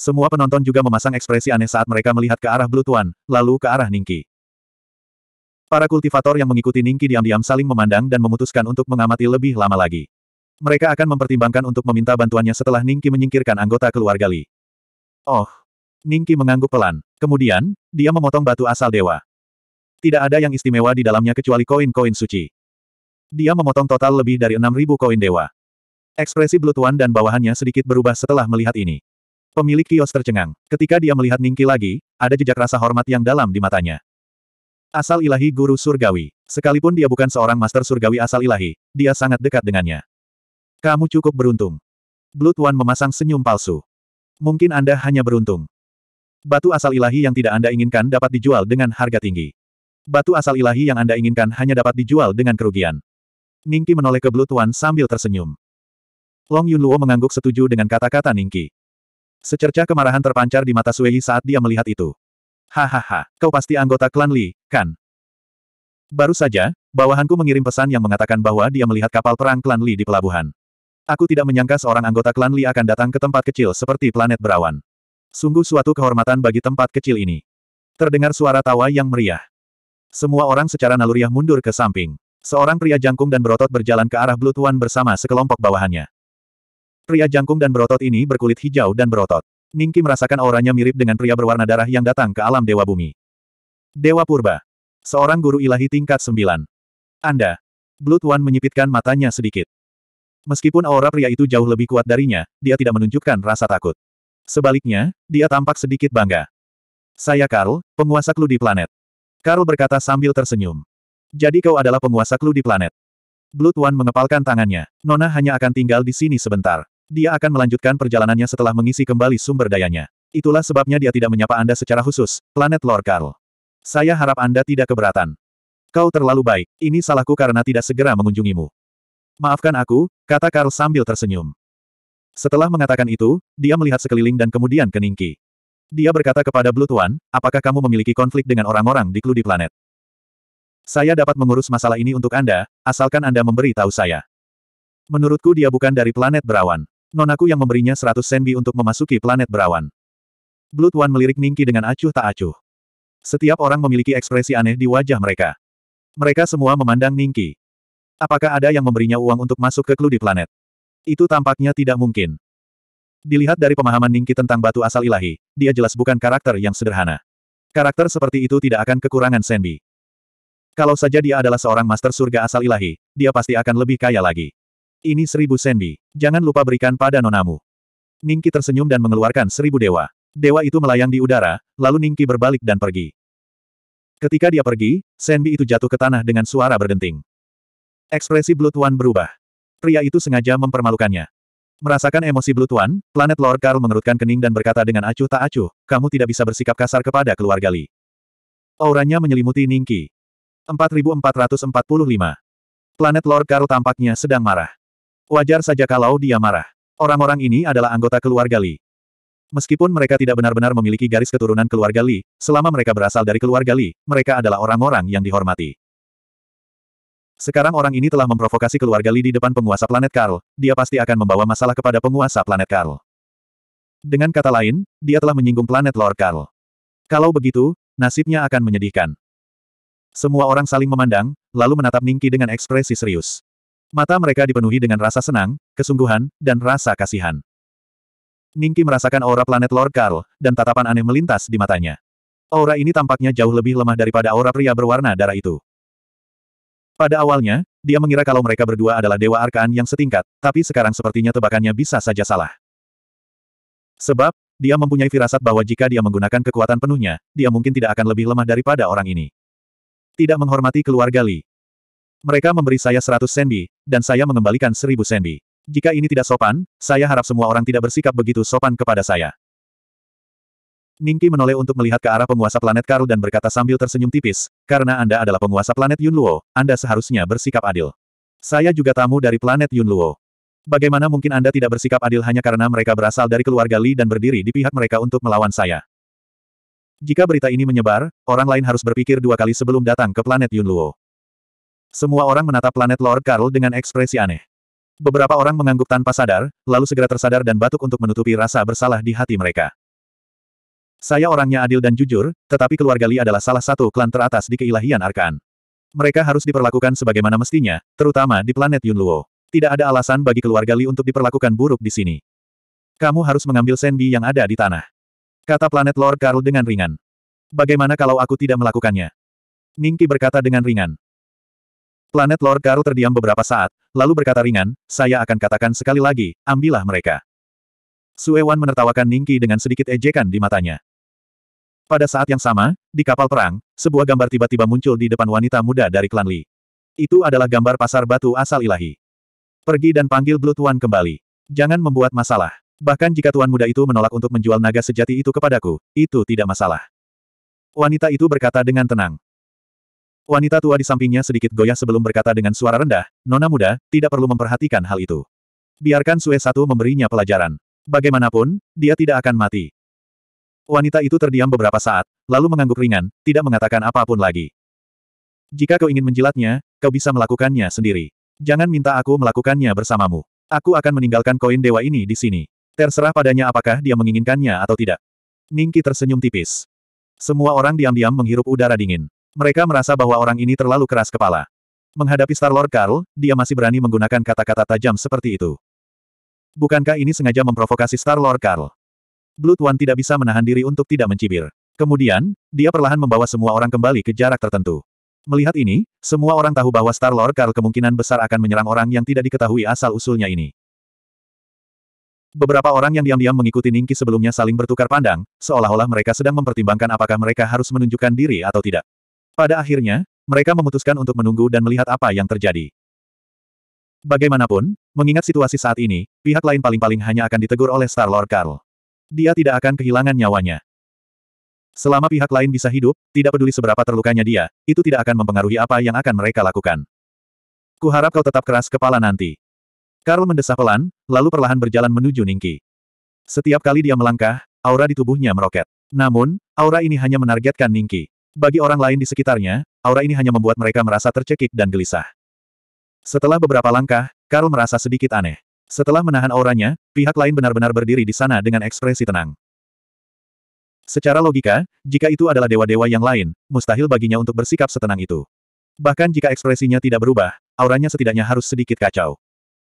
Semua penonton juga memasang ekspresi aneh saat mereka melihat ke arah Blue Tuan, lalu ke arah Ningki. Para kultivator yang mengikuti Ningki diam-diam saling memandang dan memutuskan untuk mengamati lebih lama lagi. Mereka akan mempertimbangkan untuk meminta bantuannya setelah Ningki menyingkirkan anggota keluarga Li. Oh. Ningki mengangguk pelan. Kemudian, dia memotong batu asal dewa. Tidak ada yang istimewa di dalamnya kecuali koin-koin suci. Dia memotong total lebih dari 6.000 koin dewa. Ekspresi Blutuan dan bawahannya sedikit berubah setelah melihat ini. Pemilik kios tercengang. Ketika dia melihat Ningki lagi, ada jejak rasa hormat yang dalam di matanya. Asal ilahi guru surgawi. Sekalipun dia bukan seorang master surgawi asal ilahi, dia sangat dekat dengannya. Kamu cukup beruntung. Blood One memasang senyum palsu. Mungkin Anda hanya beruntung. Batu asal ilahi yang tidak Anda inginkan dapat dijual dengan harga tinggi. Batu asal ilahi yang Anda inginkan hanya dapat dijual dengan kerugian. Ningki menoleh ke Blood One sambil tersenyum. Long Yunluo mengangguk setuju dengan kata-kata Ningki. Secerca kemarahan terpancar di mata Sui saat dia melihat itu. Hahaha, kau pasti anggota klan Li, kan? Baru saja, bawahanku mengirim pesan yang mengatakan bahwa dia melihat kapal perang klan Li di pelabuhan. Aku tidak menyangka seorang anggota klan Li akan datang ke tempat kecil seperti planet berawan. Sungguh suatu kehormatan bagi tempat kecil ini. Terdengar suara tawa yang meriah. Semua orang secara naluriah mundur ke samping. Seorang pria jangkung dan berotot berjalan ke arah Blue Tuan bersama sekelompok bawahannya. Pria jangkung dan berotot ini berkulit hijau dan berotot. Ningki merasakan auranya mirip dengan pria berwarna darah yang datang ke alam Dewa Bumi. Dewa Purba. Seorang guru ilahi tingkat sembilan. Anda. Blue Tuan menyipitkan matanya sedikit. Meskipun aura pria itu jauh lebih kuat darinya, dia tidak menunjukkan rasa takut. Sebaliknya, dia tampak sedikit bangga. Saya Karl, penguasa klu di planet. Karl berkata sambil tersenyum. Jadi kau adalah penguasa klu di planet. Blood One mengepalkan tangannya. Nona hanya akan tinggal di sini sebentar. Dia akan melanjutkan perjalanannya setelah mengisi kembali sumber dayanya. Itulah sebabnya dia tidak menyapa Anda secara khusus, planet Lord Karl. Saya harap Anda tidak keberatan. Kau terlalu baik, ini salahku karena tidak segera mengunjungimu. Maafkan aku, kata Karl sambil tersenyum. Setelah mengatakan itu, dia melihat sekeliling dan kemudian ke Ningki. Dia berkata kepada Blue Tuan, apakah kamu memiliki konflik dengan orang-orang di Kludi Planet? Saya dapat mengurus masalah ini untuk Anda, asalkan Anda memberi tahu saya. Menurutku dia bukan dari planet berawan. Nonaku yang memberinya 100 senbi untuk memasuki planet berawan. Blue Tuan melirik Ningki dengan acuh tak acuh. Setiap orang memiliki ekspresi aneh di wajah mereka. Mereka semua memandang Ningki. Apakah ada yang memberinya uang untuk masuk ke kludi planet? Itu tampaknya tidak mungkin. Dilihat dari pemahaman Ningki tentang batu asal ilahi, dia jelas bukan karakter yang sederhana. Karakter seperti itu tidak akan kekurangan Sandy. Kalau saja dia adalah seorang master surga asal ilahi, dia pasti akan lebih kaya lagi. Ini seribu Sandy, jangan lupa berikan pada nonamu. Ningki tersenyum dan mengeluarkan seribu dewa. Dewa itu melayang di udara, lalu Ningki berbalik dan pergi. Ketika dia pergi, Sandy itu jatuh ke tanah dengan suara berdenting. Ekspresi Blue Tuan berubah. Pria itu sengaja mempermalukannya. Merasakan emosi Blue Tuan, planet Lord Karl mengerutkan kening dan berkata dengan acuh tak acuh, kamu tidak bisa bersikap kasar kepada keluarga Li. Auranya menyelimuti Ningki. 4445. Planet Lord Karl tampaknya sedang marah. Wajar saja kalau dia marah. Orang-orang ini adalah anggota keluarga Li. Meskipun mereka tidak benar-benar memiliki garis keturunan keluarga Li, selama mereka berasal dari keluarga Li, mereka adalah orang-orang yang dihormati. Sekarang orang ini telah memprovokasi keluarga Li di depan penguasa planet Karl, dia pasti akan membawa masalah kepada penguasa planet Karl. Dengan kata lain, dia telah menyinggung planet Lord Karl. Kalau begitu, nasibnya akan menyedihkan. Semua orang saling memandang, lalu menatap Ningki dengan ekspresi serius. Mata mereka dipenuhi dengan rasa senang, kesungguhan, dan rasa kasihan. Ningki merasakan aura planet Lord Karl, dan tatapan aneh melintas di matanya. Aura ini tampaknya jauh lebih lemah daripada aura pria berwarna darah itu. Pada awalnya, dia mengira kalau mereka berdua adalah dewa arkaan yang setingkat, tapi sekarang sepertinya tebakannya bisa saja salah. Sebab, dia mempunyai firasat bahwa jika dia menggunakan kekuatan penuhnya, dia mungkin tidak akan lebih lemah daripada orang ini. Tidak menghormati keluarga Li. Mereka memberi saya 100 senbi, dan saya mengembalikan 1000 senbi. Jika ini tidak sopan, saya harap semua orang tidak bersikap begitu sopan kepada saya. Ningki menoleh untuk melihat ke arah penguasa planet Karu dan berkata sambil tersenyum tipis, karena Anda adalah penguasa planet Yunluo, Anda seharusnya bersikap adil. Saya juga tamu dari planet Yunluo. Bagaimana mungkin Anda tidak bersikap adil hanya karena mereka berasal dari keluarga Li dan berdiri di pihak mereka untuk melawan saya? Jika berita ini menyebar, orang lain harus berpikir dua kali sebelum datang ke planet Yunluo. Semua orang menatap planet Lord Karl dengan ekspresi aneh. Beberapa orang mengangguk tanpa sadar, lalu segera tersadar dan batuk untuk menutupi rasa bersalah di hati mereka. Saya orangnya adil dan jujur, tetapi keluarga Li adalah salah satu klan teratas di keilahian Arkan. Mereka harus diperlakukan sebagaimana mestinya, terutama di planet Yunluo. Tidak ada alasan bagi keluarga Li untuk diperlakukan buruk di sini. Kamu harus mengambil senbi yang ada di tanah. Kata planet Lord Carl dengan ringan. Bagaimana kalau aku tidak melakukannya? Ningki berkata dengan ringan. Planet Lord Carl terdiam beberapa saat, lalu berkata ringan, saya akan katakan sekali lagi, ambillah mereka. Suewan menertawakan Ningki dengan sedikit ejekan di matanya. Pada saat yang sama, di kapal perang, sebuah gambar tiba-tiba muncul di depan wanita muda dari klan Li. Itu adalah gambar pasar batu asal ilahi. Pergi dan panggil Blue Tuan kembali. Jangan membuat masalah. Bahkan jika tuan muda itu menolak untuk menjual naga sejati itu kepadaku, itu tidak masalah. Wanita itu berkata dengan tenang. Wanita tua di sampingnya sedikit goyah sebelum berkata dengan suara rendah, Nona muda, tidak perlu memperhatikan hal itu. Biarkan Sue Satu memberinya pelajaran. Bagaimanapun, dia tidak akan mati. Wanita itu terdiam beberapa saat, lalu mengangguk ringan, tidak mengatakan apapun lagi. Jika kau ingin menjilatnya, kau bisa melakukannya sendiri. Jangan minta aku melakukannya bersamamu. Aku akan meninggalkan koin dewa ini di sini. Terserah padanya apakah dia menginginkannya atau tidak. Ningki tersenyum tipis. Semua orang diam-diam menghirup udara dingin. Mereka merasa bahwa orang ini terlalu keras kepala. Menghadapi Star-Lord Carl, dia masih berani menggunakan kata-kata tajam seperti itu. Bukankah ini sengaja memprovokasi Star-Lord Carl? Blue Tuan tidak bisa menahan diri untuk tidak mencibir. Kemudian, dia perlahan membawa semua orang kembali ke jarak tertentu. Melihat ini, semua orang tahu bahwa Star-Lord Karl kemungkinan besar akan menyerang orang yang tidak diketahui asal-usulnya ini. Beberapa orang yang diam-diam mengikuti Ningki sebelumnya saling bertukar pandang, seolah-olah mereka sedang mempertimbangkan apakah mereka harus menunjukkan diri atau tidak. Pada akhirnya, mereka memutuskan untuk menunggu dan melihat apa yang terjadi. Bagaimanapun, mengingat situasi saat ini, pihak lain paling-paling hanya akan ditegur oleh Star-Lord Karl dia tidak akan kehilangan nyawanya. Selama pihak lain bisa hidup, tidak peduli seberapa terlukanya dia, itu tidak akan mempengaruhi apa yang akan mereka lakukan. Kuharap kau tetap keras kepala nanti. Karl mendesah pelan, lalu perlahan berjalan menuju Ningki. Setiap kali dia melangkah, aura di tubuhnya meroket. Namun, aura ini hanya menargetkan Ningki. Bagi orang lain di sekitarnya, aura ini hanya membuat mereka merasa tercekik dan gelisah. Setelah beberapa langkah, Karl merasa sedikit aneh. Setelah menahan auranya, pihak lain benar-benar berdiri di sana dengan ekspresi tenang. Secara logika, jika itu adalah dewa-dewa yang lain, mustahil baginya untuk bersikap setenang itu. Bahkan jika ekspresinya tidak berubah, auranya setidaknya harus sedikit kacau.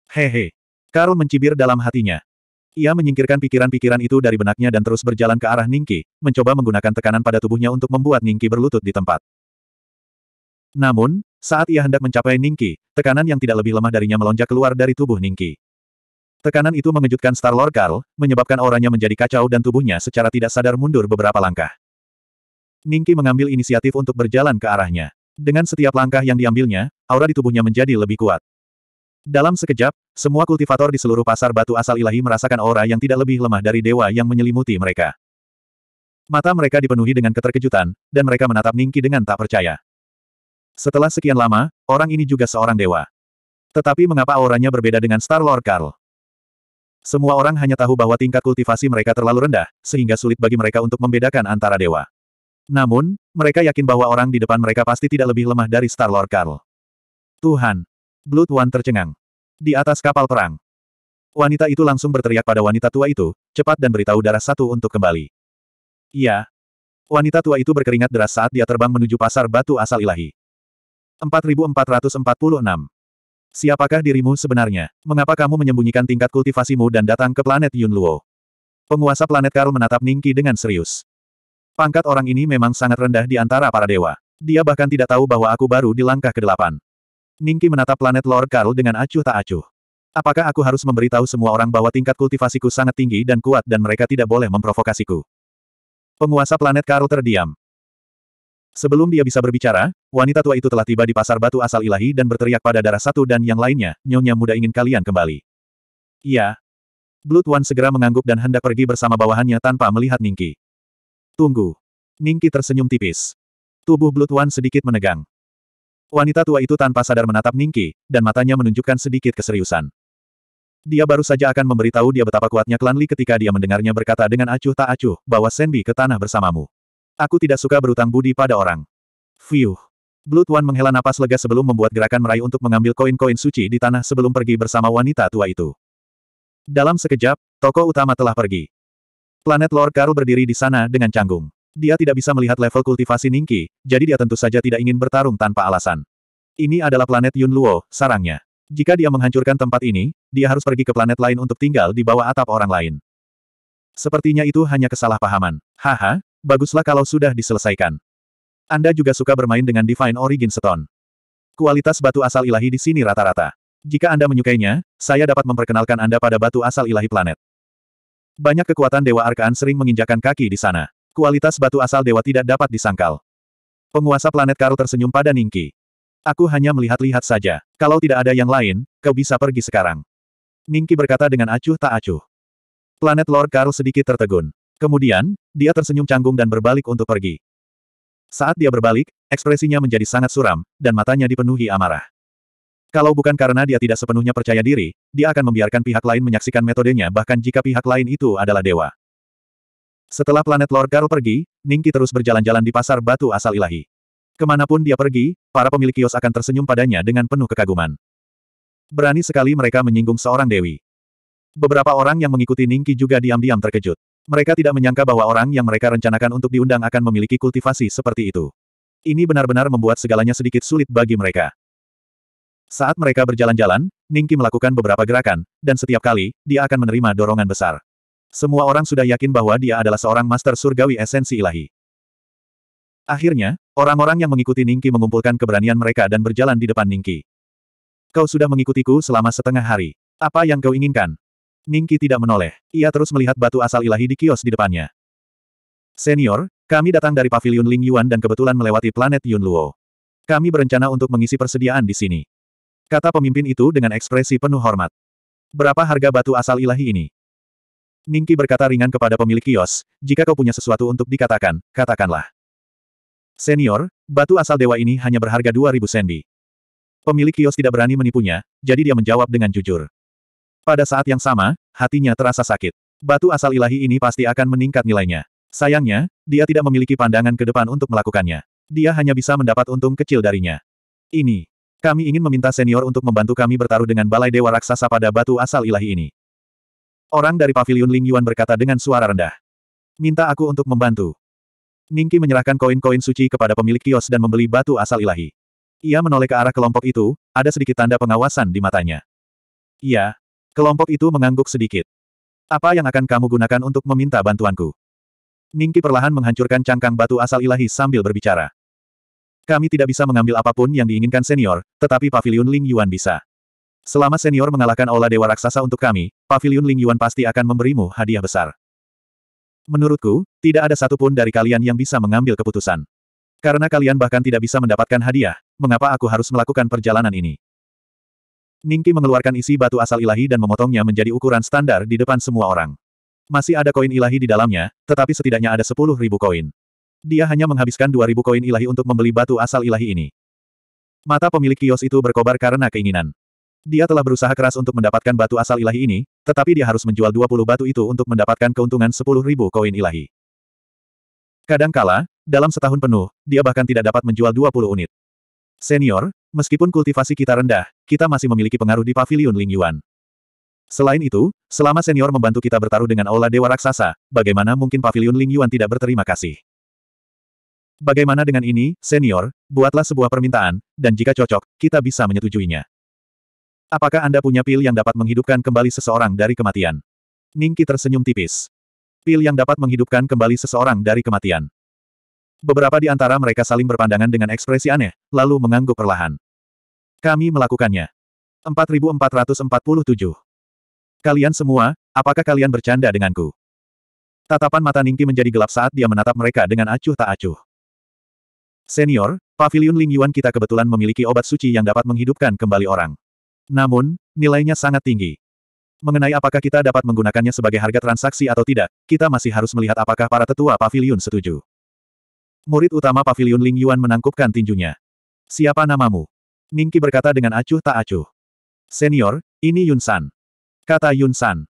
Hehe. Karl mencibir dalam hatinya. Ia menyingkirkan pikiran-pikiran itu dari benaknya dan terus berjalan ke arah Ningki, mencoba menggunakan tekanan pada tubuhnya untuk membuat Ningki berlutut di tempat. Namun, saat ia hendak mencapai Ningki, tekanan yang tidak lebih lemah darinya melonjak keluar dari tubuh Ningki. Tekanan itu mengejutkan Star-Lord Carl, menyebabkan auranya menjadi kacau dan tubuhnya secara tidak sadar mundur beberapa langkah. Ningki mengambil inisiatif untuk berjalan ke arahnya. Dengan setiap langkah yang diambilnya, aura di tubuhnya menjadi lebih kuat. Dalam sekejap, semua kultivator di seluruh pasar batu asal ilahi merasakan aura yang tidak lebih lemah dari dewa yang menyelimuti mereka. Mata mereka dipenuhi dengan keterkejutan, dan mereka menatap Ningki dengan tak percaya. Setelah sekian lama, orang ini juga seorang dewa. Tetapi mengapa auranya berbeda dengan Star-Lord Carl? Semua orang hanya tahu bahwa tingkat kultivasi mereka terlalu rendah, sehingga sulit bagi mereka untuk membedakan antara dewa. Namun, mereka yakin bahwa orang di depan mereka pasti tidak lebih lemah dari Star-Lord Carl. Tuhan! Blood One tercengang. Di atas kapal perang. Wanita itu langsung berteriak pada wanita tua itu, cepat dan beritahu darah satu untuk kembali. Iya. Wanita tua itu berkeringat deras saat dia terbang menuju pasar batu asal ilahi. 4446 Siapakah dirimu sebenarnya? Mengapa kamu menyembunyikan tingkat kultivasimu dan datang ke planet Yunluo? Penguasa planet Karl menatap Ningki dengan serius. Pangkat orang ini memang sangat rendah di antara para dewa. Dia bahkan tidak tahu bahwa aku baru di langkah ke-8. Ningki menatap planet Lord Karl dengan acuh tak acuh. Apakah aku harus memberitahu semua orang bahwa tingkat kultivasiku sangat tinggi dan kuat dan mereka tidak boleh memprovokasiku? Penguasa planet Karl terdiam. Sebelum dia bisa berbicara, wanita tua itu telah tiba di pasar batu asal ilahi dan berteriak pada darah satu dan yang lainnya, nyonya muda ingin kalian kembali. Iya. Blood One segera mengangguk dan hendak pergi bersama bawahannya tanpa melihat Ningki. Tunggu. Ningki tersenyum tipis. Tubuh Blood One sedikit menegang. Wanita tua itu tanpa sadar menatap Ningki, dan matanya menunjukkan sedikit keseriusan. Dia baru saja akan memberitahu dia betapa kuatnya klan Li ketika dia mendengarnya berkata dengan acuh tak acuh, bahwa Senbi ke tanah bersamamu. Aku tidak suka berutang budi pada orang. Fiuh. Blood One menghela napas lega sebelum membuat gerakan meraih untuk mengambil koin-koin suci di tanah sebelum pergi bersama wanita tua itu. Dalam sekejap, toko utama telah pergi. Planet Lord Karu berdiri di sana dengan canggung. Dia tidak bisa melihat level kultivasi Ningki, jadi dia tentu saja tidak ingin bertarung tanpa alasan. Ini adalah planet Yun Luo, sarangnya. Jika dia menghancurkan tempat ini, dia harus pergi ke planet lain untuk tinggal di bawah atap orang lain. Sepertinya itu hanya kesalahpahaman. Haha, Baguslah kalau sudah diselesaikan. Anda juga suka bermain dengan Divine Origin Stone. Kualitas batu asal ilahi di sini rata-rata. Jika Anda menyukainya, saya dapat memperkenalkan Anda pada batu asal ilahi planet. Banyak kekuatan Dewa Arkaan sering menginjakan kaki di sana. Kualitas batu asal Dewa tidak dapat disangkal. Penguasa planet Karu tersenyum pada Ningki. Aku hanya melihat-lihat saja. Kalau tidak ada yang lain, kau bisa pergi sekarang. Ningki berkata dengan acuh tak acuh. Planet Lord Karu sedikit tertegun. Kemudian, dia tersenyum canggung dan berbalik untuk pergi. Saat dia berbalik, ekspresinya menjadi sangat suram, dan matanya dipenuhi amarah. Kalau bukan karena dia tidak sepenuhnya percaya diri, dia akan membiarkan pihak lain menyaksikan metodenya bahkan jika pihak lain itu adalah dewa. Setelah planet Lord Carl pergi, Ningki terus berjalan-jalan di pasar batu asal ilahi. Kemanapun dia pergi, para pemilik kios akan tersenyum padanya dengan penuh kekaguman. Berani sekali mereka menyinggung seorang dewi. Beberapa orang yang mengikuti Ningki juga diam-diam terkejut. Mereka tidak menyangka bahwa orang yang mereka rencanakan untuk diundang akan memiliki kultivasi seperti itu. Ini benar-benar membuat segalanya sedikit sulit bagi mereka. Saat mereka berjalan-jalan, Ningki melakukan beberapa gerakan, dan setiap kali, dia akan menerima dorongan besar. Semua orang sudah yakin bahwa dia adalah seorang master surgawi esensi ilahi. Akhirnya, orang-orang yang mengikuti Ningki mengumpulkan keberanian mereka dan berjalan di depan Ningki. Kau sudah mengikutiku selama setengah hari. Apa yang kau inginkan? Ningki tidak menoleh. Ia terus melihat batu asal ilahi di kios di depannya. Senior, kami datang dari pavilion Ling Yuan dan kebetulan melewati planet Yun Luo. Kami berencana untuk mengisi persediaan di sini. Kata pemimpin itu dengan ekspresi penuh hormat. Berapa harga batu asal ilahi ini? Ningki berkata ringan kepada pemilik kios, jika kau punya sesuatu untuk dikatakan, katakanlah. Senior, batu asal dewa ini hanya berharga 2000 senbi. Pemilik kios tidak berani menipunya, jadi dia menjawab dengan jujur. Pada saat yang sama, hatinya terasa sakit. Batu asal ilahi ini pasti akan meningkat nilainya. Sayangnya, dia tidak memiliki pandangan ke depan untuk melakukannya. Dia hanya bisa mendapat untung kecil darinya. Ini. Kami ingin meminta senior untuk membantu kami bertaruh dengan Balai Dewa Raksasa pada batu asal ilahi ini. Orang dari Paviliun Ling Yuan berkata dengan suara rendah. Minta aku untuk membantu. Ningki menyerahkan koin-koin suci kepada pemilik kios dan membeli batu asal ilahi. Ia menoleh ke arah kelompok itu, ada sedikit tanda pengawasan di matanya. Ya. Kelompok itu mengangguk sedikit. Apa yang akan kamu gunakan untuk meminta bantuanku? Ningki perlahan menghancurkan cangkang batu asal ilahi sambil berbicara. Kami tidak bisa mengambil apapun yang diinginkan senior, tetapi pavilion Ling Yuan bisa. Selama senior mengalahkan Ola Dewa Raksasa untuk kami, pavilion Ling Yuan pasti akan memberimu hadiah besar. Menurutku, tidak ada satupun dari kalian yang bisa mengambil keputusan. Karena kalian bahkan tidak bisa mendapatkan hadiah, mengapa aku harus melakukan perjalanan ini? Ningki mengeluarkan isi batu asal ilahi dan memotongnya menjadi ukuran standar di depan semua orang. Masih ada koin ilahi di dalamnya, tetapi setidaknya ada sepuluh ribu koin. Dia hanya menghabiskan dua ribu koin ilahi untuk membeli batu asal ilahi ini. Mata pemilik kios itu berkobar karena keinginan. Dia telah berusaha keras untuk mendapatkan batu asal ilahi ini, tetapi dia harus menjual dua puluh batu itu untuk mendapatkan keuntungan sepuluh ribu koin ilahi. Kadangkala, dalam setahun penuh, dia bahkan tidak dapat menjual dua puluh unit. Senior, Meskipun kultivasi kita rendah, kita masih memiliki pengaruh di pavilion Ling Yuan. Selain itu, selama senior membantu kita bertaruh dengan Aula Dewa Raksasa, bagaimana mungkin pavilion Ling Yuan tidak berterima kasih? Bagaimana dengan ini, senior, buatlah sebuah permintaan, dan jika cocok, kita bisa menyetujuinya. Apakah Anda punya pil yang dapat menghidupkan kembali seseorang dari kematian? Ningki tersenyum tipis. Pil yang dapat menghidupkan kembali seseorang dari kematian. Beberapa di antara mereka saling berpandangan dengan ekspresi aneh, lalu mengangguk perlahan. Kami melakukannya. 4447. Kalian semua, apakah kalian bercanda denganku? Tatapan mata Ningki menjadi gelap saat dia menatap mereka dengan acuh tak acuh. Senior, pavilion Ling Yuan kita kebetulan memiliki obat suci yang dapat menghidupkan kembali orang. Namun, nilainya sangat tinggi. Mengenai apakah kita dapat menggunakannya sebagai harga transaksi atau tidak, kita masih harus melihat apakah para tetua pavilion setuju. Murid utama Paviliun Ling Yuan menangkupkan tinjunya. Siapa namamu? Ningki berkata dengan acuh tak acuh. Senior, ini Yun San. Kata Yun San.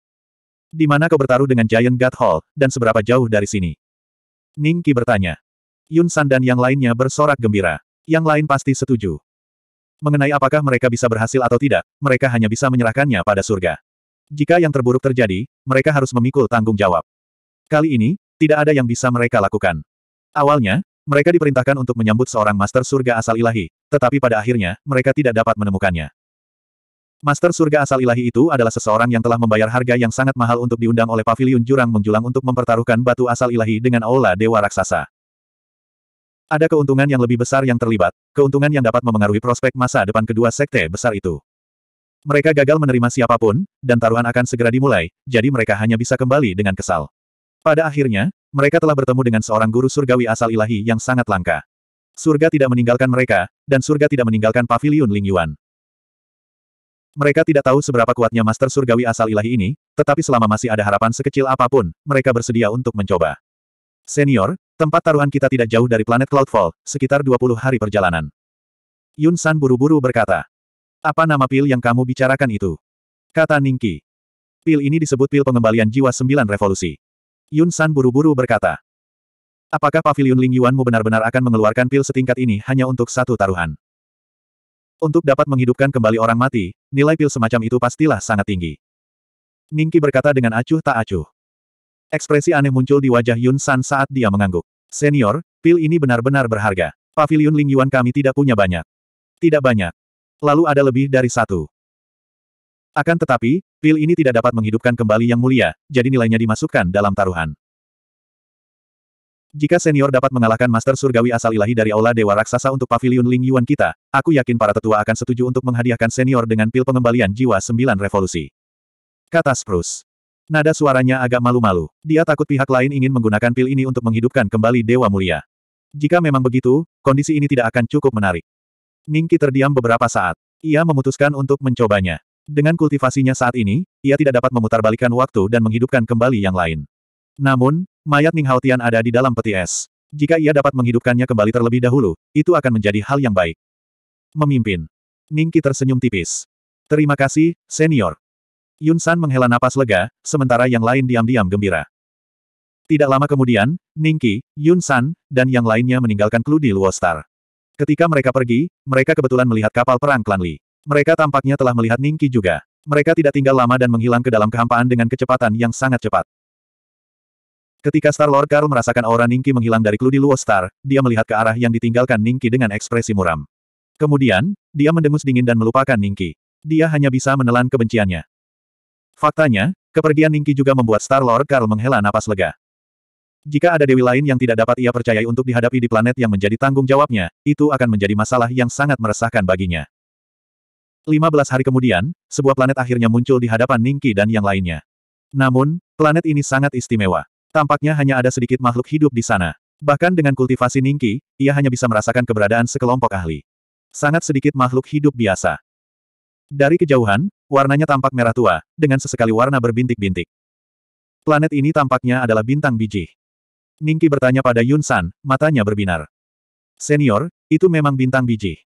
Di mana kau bertaruh dengan Giant God Hall, dan seberapa jauh dari sini? Ningki bertanya. Yun San dan yang lainnya bersorak gembira. Yang lain pasti setuju. Mengenai apakah mereka bisa berhasil atau tidak, mereka hanya bisa menyerahkannya pada surga. Jika yang terburuk terjadi, mereka harus memikul tanggung jawab. Kali ini, tidak ada yang bisa mereka lakukan. Awalnya, mereka diperintahkan untuk menyambut seorang Master Surga asal ilahi, tetapi pada akhirnya, mereka tidak dapat menemukannya. Master Surga asal ilahi itu adalah seseorang yang telah membayar harga yang sangat mahal untuk diundang oleh Paviliun Jurang Menjulang untuk mempertaruhkan batu asal ilahi dengan Aula Dewa Raksasa. Ada keuntungan yang lebih besar yang terlibat, keuntungan yang dapat memengaruhi prospek masa depan kedua sekte besar itu. Mereka gagal menerima siapapun, dan taruhan akan segera dimulai, jadi mereka hanya bisa kembali dengan kesal. Pada akhirnya, mereka telah bertemu dengan seorang guru surgawi asal ilahi yang sangat langka. Surga tidak meninggalkan mereka, dan surga tidak meninggalkan pavilion Ling Yuan. Mereka tidak tahu seberapa kuatnya master surgawi asal ilahi ini, tetapi selama masih ada harapan sekecil apapun, mereka bersedia untuk mencoba. Senior, tempat taruhan kita tidak jauh dari planet Cloudfall, sekitar 20 hari perjalanan. Yun San buru-buru berkata. Apa nama pil yang kamu bicarakan itu? Kata Ningki. Pil ini disebut pil pengembalian jiwa sembilan revolusi. Yun San buru-buru berkata. Apakah pavilion Ling Yuanmu benar-benar akan mengeluarkan pil setingkat ini hanya untuk satu taruhan? Untuk dapat menghidupkan kembali orang mati, nilai pil semacam itu pastilah sangat tinggi. Ningki berkata dengan acuh tak acuh. Ekspresi aneh muncul di wajah Yun San saat dia mengangguk. Senior, pil ini benar-benar berharga. Pavilion Ling Yuan kami tidak punya banyak. Tidak banyak. Lalu ada lebih dari satu. Akan tetapi, pil ini tidak dapat menghidupkan kembali yang mulia, jadi nilainya dimasukkan dalam taruhan. Jika senior dapat mengalahkan Master Surgawi asal ilahi dari Aula Dewa Raksasa untuk pavilion Ling Yuan kita, aku yakin para tetua akan setuju untuk menghadiahkan senior dengan pil pengembalian jiwa sembilan revolusi. Kata Spruce. Nada suaranya agak malu-malu. Dia takut pihak lain ingin menggunakan pil ini untuk menghidupkan kembali Dewa Mulia. Jika memang begitu, kondisi ini tidak akan cukup menarik. Ningki terdiam beberapa saat. Ia memutuskan untuk mencobanya. Dengan kultivasinya saat ini, ia tidak dapat memutarbalikkan waktu dan menghidupkan kembali yang lain. Namun, mayat Ning Haotian ada di dalam peti es. Jika ia dapat menghidupkannya kembali terlebih dahulu, itu akan menjadi hal yang baik. Memimpin. Ning Qi tersenyum tipis. Terima kasih, senior. Yun San menghela napas lega, sementara yang lain diam-diam gembira. Tidak lama kemudian, Ning Qi, Yun San, dan yang lainnya meninggalkan Clue di Luo Star. Ketika mereka pergi, mereka kebetulan melihat kapal perang Klan Li. Mereka tampaknya telah melihat Ningki juga. Mereka tidak tinggal lama dan menghilang ke dalam kehampaan dengan kecepatan yang sangat cepat. Ketika Star-Lord Karl merasakan aura Ningki menghilang dari Kludi di Luo Star, dia melihat ke arah yang ditinggalkan Ningki dengan ekspresi muram. Kemudian, dia mendengus dingin dan melupakan Ningki. Dia hanya bisa menelan kebenciannya. Faktanya, kepergian Ningki juga membuat Star-Lord Karl menghela napas lega. Jika ada dewi lain yang tidak dapat ia percayai untuk dihadapi di planet yang menjadi tanggung jawabnya, itu akan menjadi masalah yang sangat meresahkan baginya. 15 hari kemudian, sebuah planet akhirnya muncul di hadapan Ningki dan yang lainnya. Namun, planet ini sangat istimewa. Tampaknya hanya ada sedikit makhluk hidup di sana. Bahkan dengan kultivasi Ningki, ia hanya bisa merasakan keberadaan sekelompok ahli. Sangat sedikit makhluk hidup biasa. Dari kejauhan, warnanya tampak merah tua, dengan sesekali warna berbintik-bintik. Planet ini tampaknya adalah bintang biji. Ningki bertanya pada Yun San, matanya berbinar. Senior, itu memang bintang biji.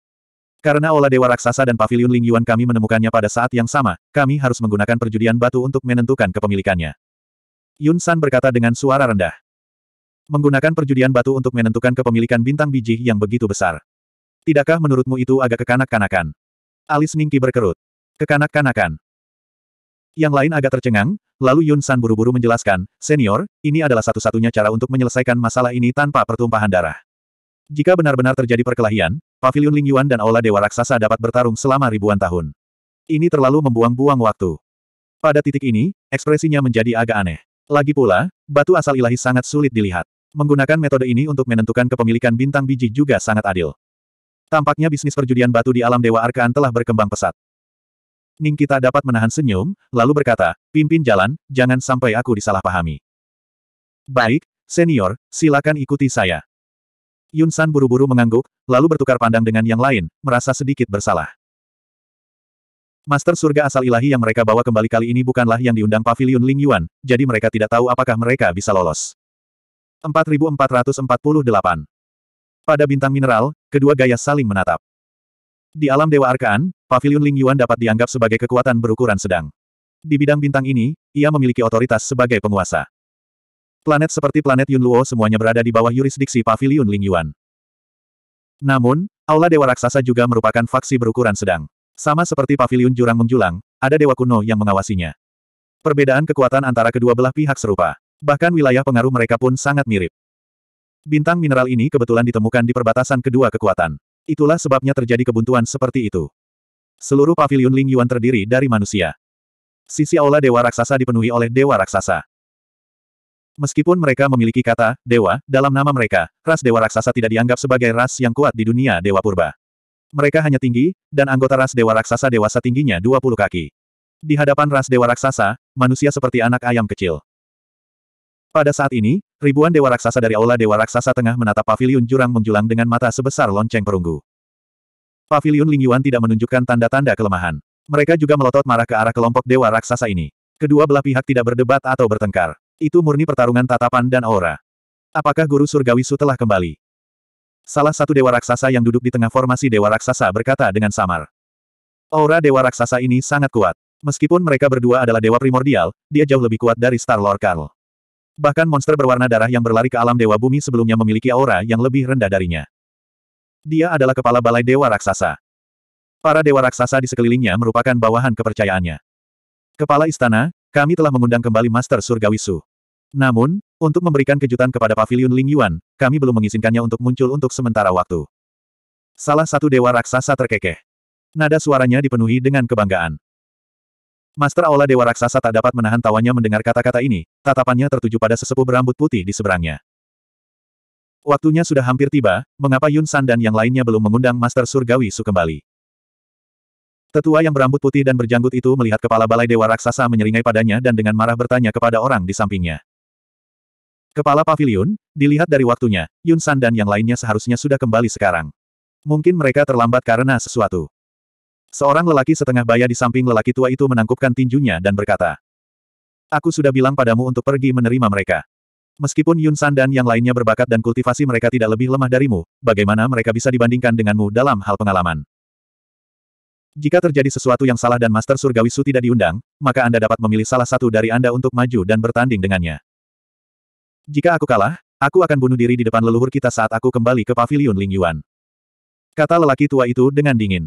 Karena olah dewa raksasa dan pavilion Ling Yuan kami menemukannya pada saat yang sama, kami harus menggunakan perjudian batu untuk menentukan kepemilikannya. Yun San berkata dengan suara rendah. Menggunakan perjudian batu untuk menentukan kepemilikan bintang biji yang begitu besar. Tidakkah menurutmu itu agak kekanak-kanakan? Alis Ningki berkerut. Kekanak-kanakan. Yang lain agak tercengang, lalu Yun San buru-buru menjelaskan, Senior, ini adalah satu-satunya cara untuk menyelesaikan masalah ini tanpa pertumpahan darah. Jika benar-benar terjadi perkelahian, Pavilion Ling Yuan dan Aula Dewa Raksasa dapat bertarung selama ribuan tahun. Ini terlalu membuang-buang waktu. Pada titik ini, ekspresinya menjadi agak aneh. Lagi pula, batu asal ilahi sangat sulit dilihat. Menggunakan metode ini untuk menentukan kepemilikan bintang biji juga sangat adil. Tampaknya bisnis perjudian batu di alam Dewa Arkaan telah berkembang pesat. Ning kita dapat menahan senyum, lalu berkata, pimpin jalan, jangan sampai aku disalahpahami. Baik, senior, silakan ikuti saya. Yun San buru-buru mengangguk, lalu bertukar pandang dengan yang lain, merasa sedikit bersalah. Master surga asal ilahi yang mereka bawa kembali kali ini bukanlah yang diundang Pavilion Ling Yuan, jadi mereka tidak tahu apakah mereka bisa lolos. 4448 Pada bintang mineral, kedua gaya saling menatap. Di alam Dewa Arkaan, Pavilion Ling Yuan dapat dianggap sebagai kekuatan berukuran sedang. Di bidang bintang ini, ia memiliki otoritas sebagai penguasa. Planet seperti planet Yunluo semuanya berada di bawah yurisdiksi Paviliun Lingyuan. Namun, Aula Dewa Raksasa juga merupakan faksi berukuran sedang. Sama seperti Paviliun Jurang Menjulang, ada Dewa Kuno yang mengawasinya. Perbedaan kekuatan antara kedua belah pihak serupa. Bahkan wilayah pengaruh mereka pun sangat mirip. Bintang mineral ini kebetulan ditemukan di perbatasan kedua kekuatan. Itulah sebabnya terjadi kebuntuan seperti itu. Seluruh pavilion Lingyuan terdiri dari manusia. Sisi aula dewa raksasa dipenuhi oleh dewa raksasa. Meskipun mereka memiliki kata, dewa, dalam nama mereka, ras dewa raksasa tidak dianggap sebagai ras yang kuat di dunia dewa purba. Mereka hanya tinggi, dan anggota ras dewa raksasa dewasa tingginya 20 kaki. Di hadapan ras dewa raksasa, manusia seperti anak ayam kecil. Pada saat ini, ribuan dewa raksasa dari aula dewa raksasa tengah menatap pavilion jurang menjulang dengan mata sebesar lonceng perunggu. Pavilion Lingyuan tidak menunjukkan tanda-tanda kelemahan. Mereka juga melotot marah ke arah kelompok dewa raksasa ini. Kedua belah pihak tidak berdebat atau bertengkar. Itu murni pertarungan tatapan dan aura. Apakah guru surgawi Su telah kembali? Salah satu dewa raksasa yang duduk di tengah formasi dewa raksasa berkata dengan samar. Aura dewa raksasa ini sangat kuat. Meskipun mereka berdua adalah dewa primordial, dia jauh lebih kuat dari Star Lord Carl. Bahkan monster berwarna darah yang berlari ke alam dewa bumi sebelumnya memiliki aura yang lebih rendah darinya. Dia adalah kepala balai dewa raksasa. Para dewa raksasa di sekelilingnya merupakan bawahan kepercayaannya. Kepala istana, kami telah mengundang kembali Master Surgawisu. Namun, untuk memberikan kejutan kepada Paviliun Ling Yuan, kami belum mengizinkannya untuk muncul untuk sementara waktu. Salah satu dewa raksasa terkekeh. Nada suaranya dipenuhi dengan kebanggaan. Master Aula Dewa Raksasa tak dapat menahan tawanya mendengar kata-kata ini, tatapannya tertuju pada sesepuh berambut putih di seberangnya. Waktunya sudah hampir tiba, mengapa Yun San dan yang lainnya belum mengundang Master Surgawi Su kembali? Tetua yang berambut putih dan berjanggut itu melihat kepala balai Dewa Raksasa menyeringai padanya dan dengan marah bertanya kepada orang di sampingnya. Kepala pavilion, dilihat dari waktunya, Yun San dan yang lainnya seharusnya sudah kembali sekarang. Mungkin mereka terlambat karena sesuatu. Seorang lelaki setengah baya di samping lelaki tua itu menangkupkan tinjunya dan berkata, Aku sudah bilang padamu untuk pergi menerima mereka. Meskipun Yun San dan yang lainnya berbakat dan kultivasi mereka tidak lebih lemah darimu, bagaimana mereka bisa dibandingkan denganmu dalam hal pengalaman? Jika terjadi sesuatu yang salah dan Master Surgawi Su tidak diundang, maka Anda dapat memilih salah satu dari Anda untuk maju dan bertanding dengannya. Jika aku kalah, aku akan bunuh diri di depan leluhur kita saat aku kembali ke pavilion Ling Yuan. Kata lelaki tua itu dengan dingin.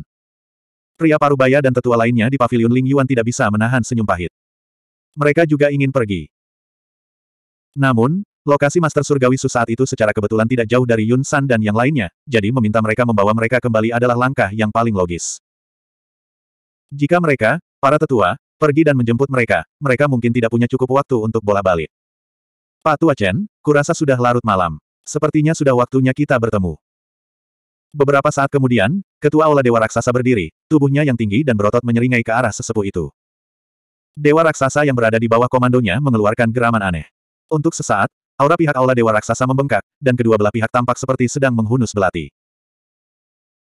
Pria parubaya dan tetua lainnya di pavilion Ling Yuan tidak bisa menahan senyum pahit. Mereka juga ingin pergi. Namun, lokasi Master Surgawi Su saat itu secara kebetulan tidak jauh dari Yun San dan yang lainnya, jadi meminta mereka membawa mereka kembali adalah langkah yang paling logis. Jika mereka, para tetua, pergi dan menjemput mereka, mereka mungkin tidak punya cukup waktu untuk bola balik. Pak Tua Chen, kurasa sudah larut malam. Sepertinya sudah waktunya kita bertemu. Beberapa saat kemudian, ketua aula Dewa Raksasa berdiri, tubuhnya yang tinggi dan berotot menyeringai ke arah sesepuh itu. Dewa Raksasa yang berada di bawah komandonya mengeluarkan geraman aneh. Untuk sesaat, aura pihak aula Dewa Raksasa membengkak, dan kedua belah pihak tampak seperti sedang menghunus belati.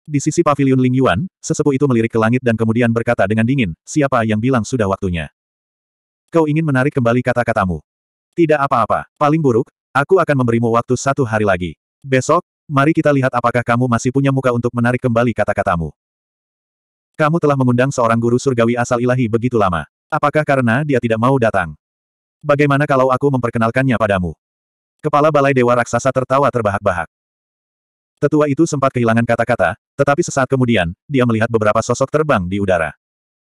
Di sisi pavilion Ling Yuan, sesepuh itu melirik ke langit dan kemudian berkata dengan dingin, siapa yang bilang sudah waktunya? Kau ingin menarik kembali kata-katamu. Tidak apa-apa. Paling buruk, aku akan memberimu waktu satu hari lagi. Besok, mari kita lihat apakah kamu masih punya muka untuk menarik kembali kata-katamu. Kamu telah mengundang seorang guru surgawi asal ilahi begitu lama. Apakah karena dia tidak mau datang? Bagaimana kalau aku memperkenalkannya padamu? Kepala Balai Dewa Raksasa tertawa terbahak-bahak. Tetua itu sempat kehilangan kata-kata, tetapi sesaat kemudian, dia melihat beberapa sosok terbang di udara.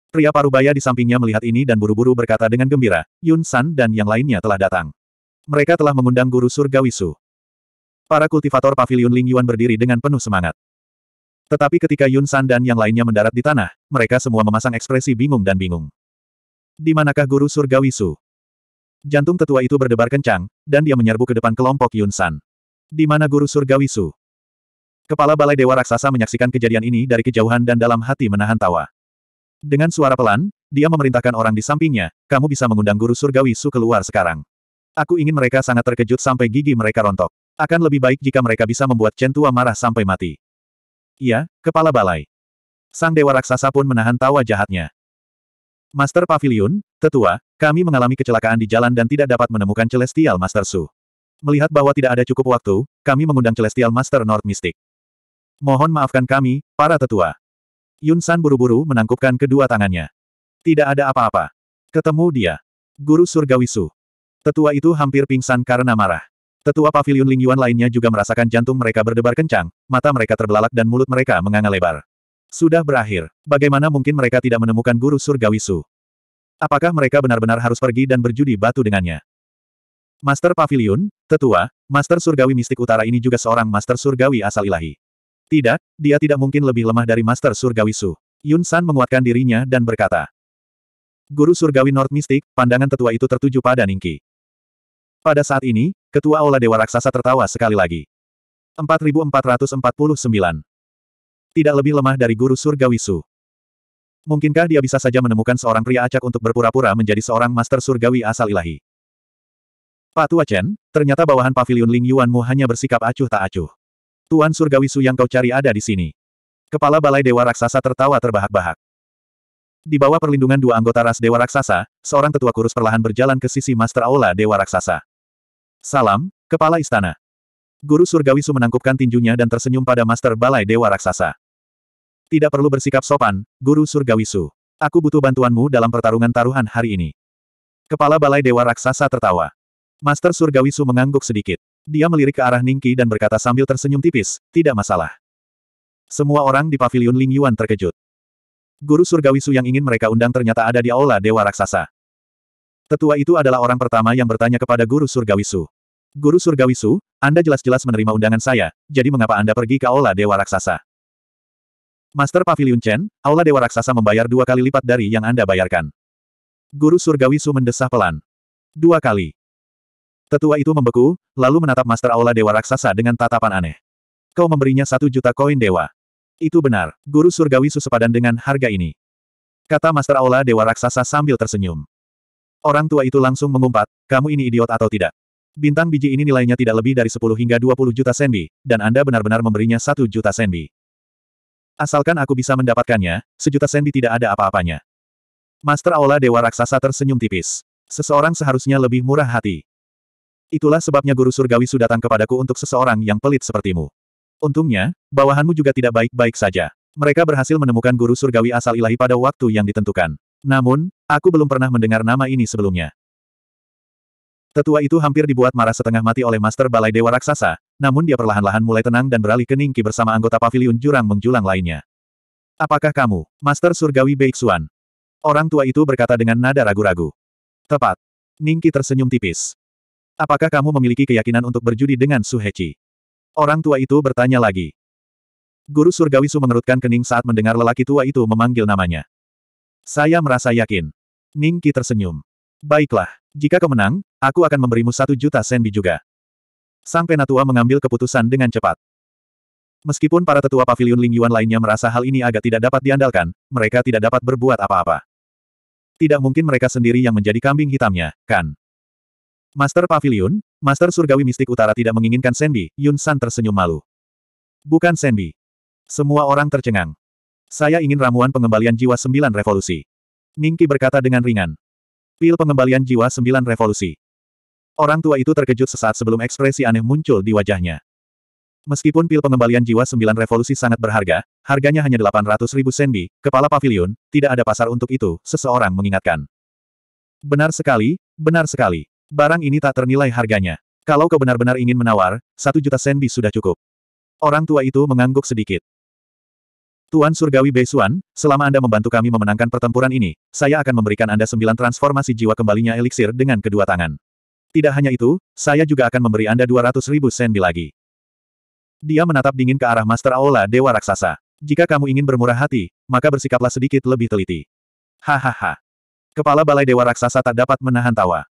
Pria parubaya di sampingnya melihat ini dan buru-buru berkata dengan gembira, Yun San dan yang lainnya telah datang. Mereka telah mengundang guru surgawi Su. Para kultivator pavilion Ling Yuan berdiri dengan penuh semangat. Tetapi ketika Yun San dan yang lainnya mendarat di tanah, mereka semua memasang ekspresi bingung dan bingung. Di manakah guru surgawi Su? Jantung tetua itu berdebar kencang, dan dia menyerbu ke depan kelompok Yun San. Di mana guru surgawi Su? Kepala Balai Dewa Raksasa menyaksikan kejadian ini dari kejauhan dan dalam hati menahan tawa. Dengan suara pelan, dia memerintahkan orang di sampingnya, kamu bisa mengundang guru surgawi Su keluar sekarang. Aku ingin mereka sangat terkejut sampai gigi mereka rontok. Akan lebih baik jika mereka bisa membuat Chen Tua marah sampai mati. Iya, kepala balai. Sang Dewa Raksasa pun menahan tawa jahatnya. Master Pavilion, tetua, kami mengalami kecelakaan di jalan dan tidak dapat menemukan Celestial Master Su. Melihat bahwa tidak ada cukup waktu, kami mengundang Celestial Master North Mystic. Mohon maafkan kami, para tetua. Yun San buru-buru menangkupkan kedua tangannya. Tidak ada apa-apa. Ketemu dia. Guru surgawi Su. Tetua itu hampir pingsan karena marah. Tetua pavilion Lingyuan lainnya juga merasakan jantung mereka berdebar kencang, mata mereka terbelalak dan mulut mereka menganga lebar. Sudah berakhir. Bagaimana mungkin mereka tidak menemukan guru surgawi Su? Apakah mereka benar-benar harus pergi dan berjudi batu dengannya? Master Pavilion, Tetua, Master Surgawi Mistik Utara ini juga seorang Master Surgawi asal ilahi. Tidak, dia tidak mungkin lebih lemah dari Master Surgawi Su. Yun San menguatkan dirinya dan berkata. Guru Surgawi North Mystic, pandangan tetua itu tertuju pada Ningki. Pada saat ini, Ketua Aula Dewa Raksasa tertawa sekali lagi. 4449. Tidak lebih lemah dari Guru Surgawi Su. Mungkinkah dia bisa saja menemukan seorang pria acak untuk berpura-pura menjadi seorang Master Surgawi asal ilahi? Pak Tua Chen, ternyata bawahan pavilion Ling Yuanmu hanya bersikap acuh tak acuh. Tuan Surgawi Su yang kau cari ada di sini. Kepala Balai Dewa Raksasa tertawa terbahak-bahak. Di bawah perlindungan dua anggota ras Dewa Raksasa, seorang tetua kurus perlahan berjalan ke sisi Master Aula Dewa Raksasa. Salam, Kepala Istana. Guru Surgawi Su menangkupkan tinjunya dan tersenyum pada Master Balai Dewa Raksasa. Tidak perlu bersikap sopan, Guru Surgawi Su. Aku butuh bantuanmu dalam pertarungan taruhan hari ini. Kepala Balai Dewa Raksasa tertawa. Master Surgawi Su mengangguk sedikit. Dia melirik ke arah Ningki dan berkata sambil tersenyum tipis, tidak masalah. Semua orang di pavilion Ling Yuan terkejut. Guru Surgawi Su yang ingin mereka undang ternyata ada di Aula Dewa Raksasa. Tetua itu adalah orang pertama yang bertanya kepada Guru Surgawi Su. Guru Surgawi Su, Anda jelas-jelas menerima undangan saya, jadi mengapa Anda pergi ke Aula Dewa Raksasa? Master Pavilion Chen, Aula Dewa Raksasa membayar dua kali lipat dari yang Anda bayarkan. Guru Surgawi Su mendesah pelan. Dua kali. Tetua itu membeku, lalu menatap Master Aula Dewa Raksasa dengan tatapan aneh. Kau memberinya satu juta koin dewa. Itu benar, guru surgawi sepadan dengan harga ini. Kata Master Aula Dewa Raksasa sambil tersenyum. Orang tua itu langsung mengumpat, kamu ini idiot atau tidak? Bintang biji ini nilainya tidak lebih dari 10 hingga 20 juta senbi, dan Anda benar-benar memberinya satu juta senbi. Asalkan aku bisa mendapatkannya, sejuta senbi tidak ada apa-apanya. Master Aula Dewa Raksasa tersenyum tipis. Seseorang seharusnya lebih murah hati. Itulah sebabnya guru surgawi sudah datang kepadaku untuk seseorang yang pelit sepertimu. Untungnya, bawahanmu juga tidak baik-baik saja. Mereka berhasil menemukan guru surgawi asal ilahi pada waktu yang ditentukan. Namun, aku belum pernah mendengar nama ini sebelumnya. Tetua itu hampir dibuat marah setengah mati oleh Master Balai Dewa Raksasa, namun dia perlahan-lahan mulai tenang dan beralih ke Ningki bersama anggota paviliun jurang menjulang lainnya. Apakah kamu, Master Surgawi Beiksuan? Orang tua itu berkata dengan nada ragu-ragu. Tepat. Ningki tersenyum tipis. Apakah kamu memiliki keyakinan untuk berjudi dengan Su Hechi? Orang tua itu bertanya lagi. Guru Surgawi Su mengerutkan kening saat mendengar lelaki tua itu memanggil namanya. Saya merasa yakin. Ning Qi tersenyum. Baiklah, jika kau menang, aku akan memberimu satu juta senbi juga. Sang penatua mengambil keputusan dengan cepat. Meskipun para tetua pavilion Lingyuan lainnya merasa hal ini agak tidak dapat diandalkan, mereka tidak dapat berbuat apa-apa. Tidak mungkin mereka sendiri yang menjadi kambing hitamnya, kan? Master Pavilion, Master Surgawi Mistik Utara tidak menginginkan senbi. Yun San tersenyum malu. Bukan senbi. Semua orang tercengang. Saya ingin ramuan pengembalian jiwa sembilan revolusi. Ningki berkata dengan ringan. Pil pengembalian jiwa sembilan revolusi. Orang tua itu terkejut sesaat sebelum ekspresi aneh muncul di wajahnya. Meskipun pil pengembalian jiwa sembilan revolusi sangat berharga, harganya hanya 800 ribu sendi, kepala pavilion, tidak ada pasar untuk itu, seseorang mengingatkan. Benar sekali, benar sekali. Barang ini tak ternilai harganya. Kalau kau benar-benar ingin menawar, satu juta senbi sudah cukup. Orang tua itu mengangguk sedikit. Tuan Surgawi Beisuan, selama Anda membantu kami memenangkan pertempuran ini, saya akan memberikan Anda sembilan transformasi jiwa kembalinya eliksir dengan kedua tangan. Tidak hanya itu, saya juga akan memberi Anda dua ratus ribu senbi lagi. Dia menatap dingin ke arah Master Aula Dewa Raksasa. Jika kamu ingin bermurah hati, maka bersikaplah sedikit lebih teliti. Hahaha. Kepala Balai Dewa Raksasa tak dapat menahan tawa.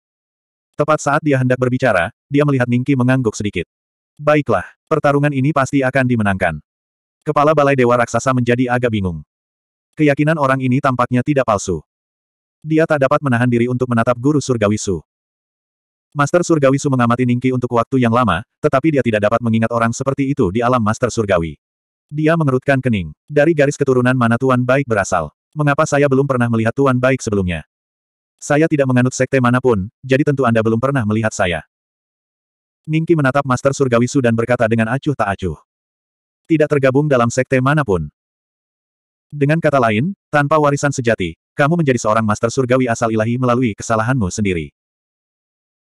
Tepat saat dia hendak berbicara, dia melihat Ningki mengangguk sedikit. Baiklah, pertarungan ini pasti akan dimenangkan. Kepala Balai Dewa Raksasa menjadi agak bingung. Keyakinan orang ini tampaknya tidak palsu. Dia tak dapat menahan diri untuk menatap Guru Surgawi Su. Master Surgawi Su mengamati Ningki untuk waktu yang lama, tetapi dia tidak dapat mengingat orang seperti itu di alam Master Surgawi. Dia mengerutkan kening. Dari garis keturunan mana Tuan Baik berasal? Mengapa saya belum pernah melihat Tuan Baik sebelumnya? Saya tidak menganut sekte manapun, jadi tentu Anda belum pernah melihat saya. Ningki menatap Master Surgawi Su dan berkata dengan acuh tak acuh. Tidak tergabung dalam sekte manapun. Dengan kata lain, tanpa warisan sejati, kamu menjadi seorang Master Surgawi asal ilahi melalui kesalahanmu sendiri.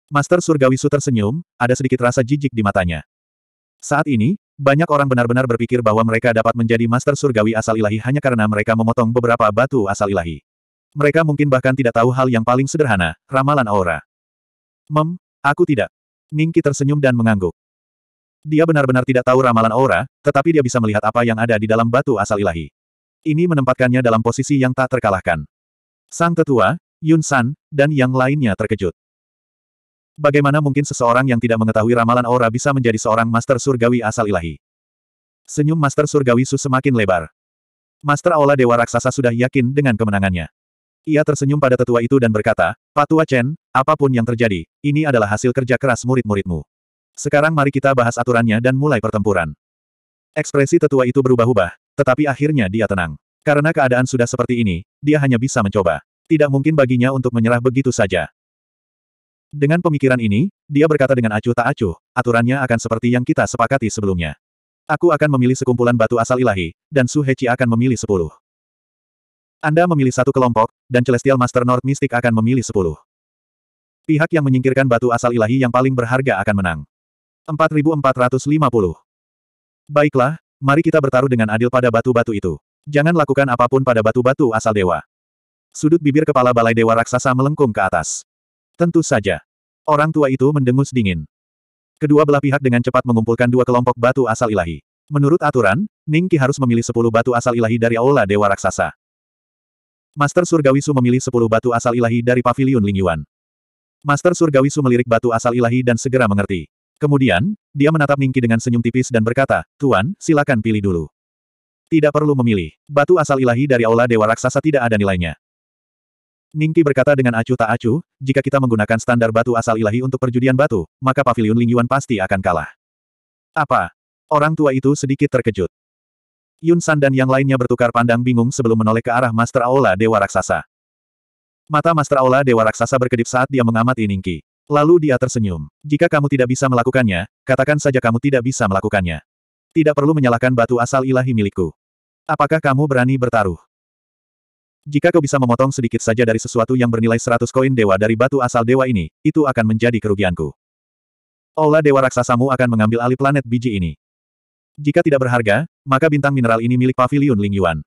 Master Surgawi Su tersenyum, ada sedikit rasa jijik di matanya. Saat ini, banyak orang benar-benar berpikir bahwa mereka dapat menjadi Master Surgawi asal ilahi hanya karena mereka memotong beberapa batu asal ilahi. Mereka mungkin bahkan tidak tahu hal yang paling sederhana, ramalan aura. Mem, aku tidak. Ningki tersenyum dan mengangguk. Dia benar-benar tidak tahu ramalan aura, tetapi dia bisa melihat apa yang ada di dalam batu asal ilahi. Ini menempatkannya dalam posisi yang tak terkalahkan. Sang tetua, Yun San, dan yang lainnya terkejut. Bagaimana mungkin seseorang yang tidak mengetahui ramalan aura bisa menjadi seorang master surgawi asal ilahi? Senyum master surgawi Su semakin lebar. Master Aula Dewa Raksasa sudah yakin dengan kemenangannya. Ia tersenyum pada tetua itu dan berkata, Pak Tua Chen, apapun yang terjadi, ini adalah hasil kerja keras murid-muridmu. Sekarang mari kita bahas aturannya dan mulai pertempuran. Ekspresi tetua itu berubah-ubah, tetapi akhirnya dia tenang. Karena keadaan sudah seperti ini, dia hanya bisa mencoba. Tidak mungkin baginya untuk menyerah begitu saja. Dengan pemikiran ini, dia berkata dengan acuh tak acuh, aturannya akan seperti yang kita sepakati sebelumnya. Aku akan memilih sekumpulan batu asal ilahi, dan Su Hechi akan memilih sepuluh. Anda memilih satu kelompok, dan Celestial Master North Mystic akan memilih sepuluh. Pihak yang menyingkirkan batu asal ilahi yang paling berharga akan menang. 4450. Baiklah, mari kita bertaruh dengan adil pada batu-batu itu. Jangan lakukan apapun pada batu-batu asal dewa. Sudut bibir kepala balai dewa raksasa melengkung ke atas. Tentu saja. Orang tua itu mendengus dingin. Kedua belah pihak dengan cepat mengumpulkan dua kelompok batu asal ilahi. Menurut aturan, Ningki harus memilih sepuluh batu asal ilahi dari aula Dewa Raksasa. Master Surgawi Su memilih sepuluh batu asal ilahi dari pavilion Lingyuan. Master Surgawi Su melirik batu asal ilahi dan segera mengerti. Kemudian, dia menatap Ningki dengan senyum tipis dan berkata, Tuan, silakan pilih dulu. Tidak perlu memilih, batu asal ilahi dari aula dewa raksasa tidak ada nilainya. Ningki berkata dengan acuh tak acuh, jika kita menggunakan standar batu asal ilahi untuk perjudian batu, maka pavilion Lingyuan pasti akan kalah. Apa? Orang tua itu sedikit terkejut. Yun San dan yang lainnya bertukar pandang bingung sebelum menoleh ke arah Master Aula Dewa Raksasa. Mata Master Aula Dewa Raksasa berkedip saat dia mengamati Ningki. Lalu dia tersenyum. Jika kamu tidak bisa melakukannya, katakan saja kamu tidak bisa melakukannya. Tidak perlu menyalahkan batu asal ilahi milikku. Apakah kamu berani bertaruh? Jika kau bisa memotong sedikit saja dari sesuatu yang bernilai 100 koin dewa dari batu asal dewa ini, itu akan menjadi kerugianku. Aula dewa raksasamu akan mengambil alih planet biji ini. Jika tidak berharga, maka bintang mineral ini milik pavilion Ling Yuan.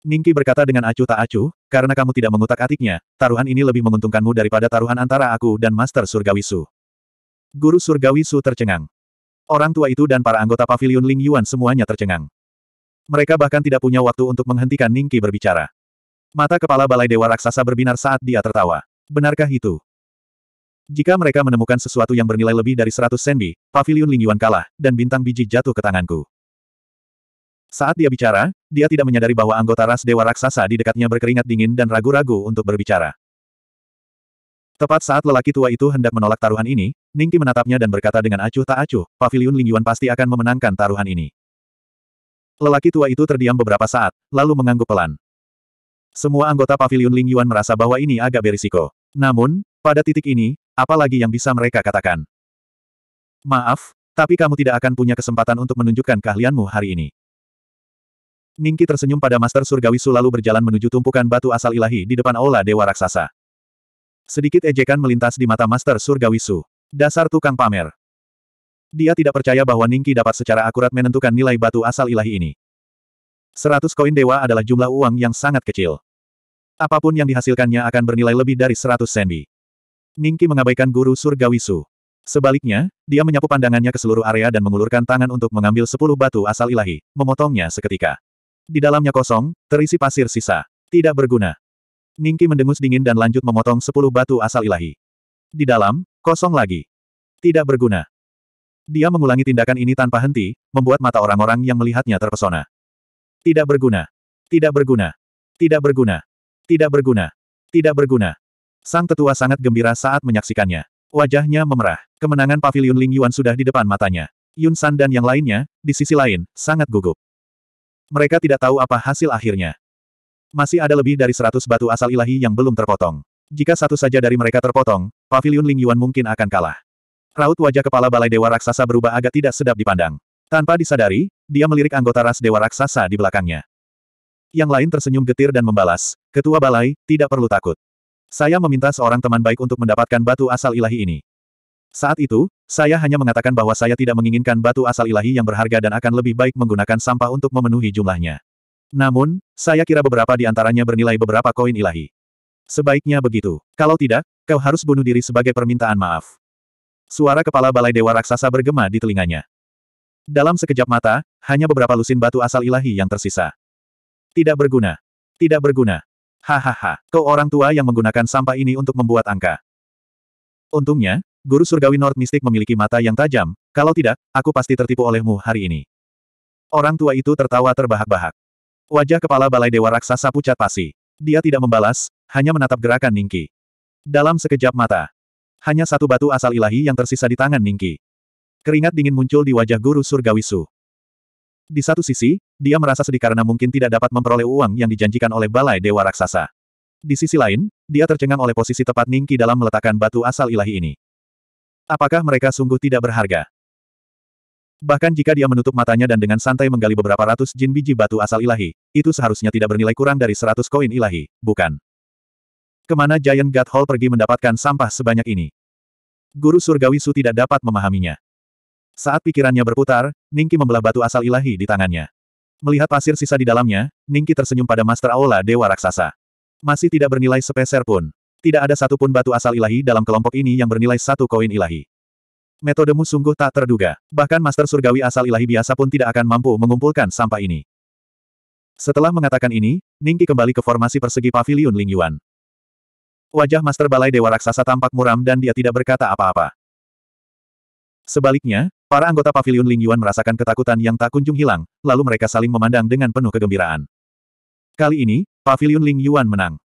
Ningki berkata dengan acuh tak acuh, karena kamu tidak mengutak-atiknya, taruhan ini lebih menguntungkanmu daripada taruhan antara aku dan Master Surgawi Su. Guru Surgawi Su tercengang. Orang tua itu dan para anggota pavilion Ling Yuan semuanya tercengang. Mereka bahkan tidak punya waktu untuk menghentikan Ningki berbicara. Mata kepala balai dewa raksasa berbinar saat dia tertawa. Benarkah itu? Jika mereka menemukan sesuatu yang bernilai lebih dari 100 sendi, pavilion Lingyuan kalah, dan bintang biji jatuh ke tanganku. Saat dia bicara, dia tidak menyadari bahwa anggota ras dewa raksasa di dekatnya berkeringat dingin dan ragu-ragu untuk berbicara. Tepat saat lelaki tua itu hendak menolak taruhan ini, Ningki menatapnya dan berkata dengan acuh tak acuh, pavilion Lingyuan pasti akan memenangkan taruhan ini. Lelaki tua itu terdiam beberapa saat, lalu mengangguk pelan. Semua anggota pavilion Lingyuan merasa bahwa ini agak berisiko. Namun, pada titik ini, Apalagi yang bisa mereka katakan? Maaf, tapi kamu tidak akan punya kesempatan untuk menunjukkan keahlianmu hari ini. Ningki tersenyum pada Master Surgawi Su lalu berjalan menuju tumpukan batu asal ilahi di depan aula Dewa Raksasa. Sedikit ejekan melintas di mata Master Surgawi Su. Dasar tukang pamer. Dia tidak percaya bahwa Ningki dapat secara akurat menentukan nilai batu asal ilahi ini. Seratus koin dewa adalah jumlah uang yang sangat kecil. Apapun yang dihasilkannya akan bernilai lebih dari seratus sendi. Ningki mengabaikan guru surgawi Su. Sebaliknya, dia menyapu pandangannya ke seluruh area dan mengulurkan tangan untuk mengambil sepuluh batu asal ilahi, memotongnya seketika. Di dalamnya kosong, terisi pasir sisa. Tidak berguna. Ningki mendengus dingin dan lanjut memotong sepuluh batu asal ilahi. Di dalam, kosong lagi. Tidak berguna. Dia mengulangi tindakan ini tanpa henti, membuat mata orang-orang yang melihatnya terpesona. Tidak berguna. Tidak berguna. Tidak berguna. Tidak berguna. Tidak berguna. Sang tetua sangat gembira saat menyaksikannya. Wajahnya memerah. Kemenangan Paviliun Ling Yuan sudah di depan matanya. Yun San dan yang lainnya, di sisi lain, sangat gugup. Mereka tidak tahu apa hasil akhirnya. Masih ada lebih dari seratus batu asal ilahi yang belum terpotong. Jika satu saja dari mereka terpotong, Paviliun Ling Yuan mungkin akan kalah. Raut wajah kepala Balai Dewa Raksasa berubah agak tidak sedap dipandang. Tanpa disadari, dia melirik anggota ras Dewa Raksasa di belakangnya. Yang lain tersenyum getir dan membalas, Ketua Balai, tidak perlu takut. Saya meminta seorang teman baik untuk mendapatkan batu asal ilahi ini. Saat itu, saya hanya mengatakan bahwa saya tidak menginginkan batu asal ilahi yang berharga dan akan lebih baik menggunakan sampah untuk memenuhi jumlahnya. Namun, saya kira beberapa di antaranya bernilai beberapa koin ilahi. Sebaiknya begitu. Kalau tidak, kau harus bunuh diri sebagai permintaan maaf. Suara kepala balai dewa raksasa bergema di telinganya. Dalam sekejap mata, hanya beberapa lusin batu asal ilahi yang tersisa. Tidak berguna. Tidak berguna. Hahaha, kau orang tua yang menggunakan sampah ini untuk membuat angka. Untungnya, Guru Surgawi Nord Mistik memiliki mata yang tajam, kalau tidak, aku pasti tertipu olehmu hari ini. Orang tua itu tertawa terbahak-bahak. Wajah kepala Balai Dewa Raksasa pucat pasi. Dia tidak membalas, hanya menatap gerakan Ningki. Dalam sekejap mata, hanya satu batu asal ilahi yang tersisa di tangan Ningki. Keringat dingin muncul di wajah Guru Surgawi Su. Di satu sisi, dia merasa sedih karena mungkin tidak dapat memperoleh uang yang dijanjikan oleh Balai Dewa Raksasa. Di sisi lain, dia tercengang oleh posisi tepat Ningki dalam meletakkan batu asal ilahi ini. Apakah mereka sungguh tidak berharga? Bahkan jika dia menutup matanya dan dengan santai menggali beberapa ratus jin biji batu asal ilahi, itu seharusnya tidak bernilai kurang dari seratus koin ilahi, bukan? Kemana Giant God Hall pergi mendapatkan sampah sebanyak ini? Guru Surgawi Su tidak dapat memahaminya. Saat pikirannya berputar, Ningki membelah batu asal ilahi di tangannya. Melihat pasir sisa di dalamnya, Ningki tersenyum pada Master Aula Dewa Raksasa. Masih tidak bernilai sepeser pun. Tidak ada satupun batu asal ilahi dalam kelompok ini yang bernilai satu koin ilahi. Metodemu sungguh tak terduga. Bahkan Master Surgawi asal ilahi biasa pun tidak akan mampu mengumpulkan sampah ini. Setelah mengatakan ini, Ningki kembali ke formasi persegi pavilion Lingyuan. Wajah Master Balai Dewa Raksasa tampak muram dan dia tidak berkata apa-apa. Sebaliknya, Para anggota pavilion Ling Yuan merasakan ketakutan yang tak kunjung hilang, lalu mereka saling memandang dengan penuh kegembiraan. Kali ini, pavilion Ling Yuan menang.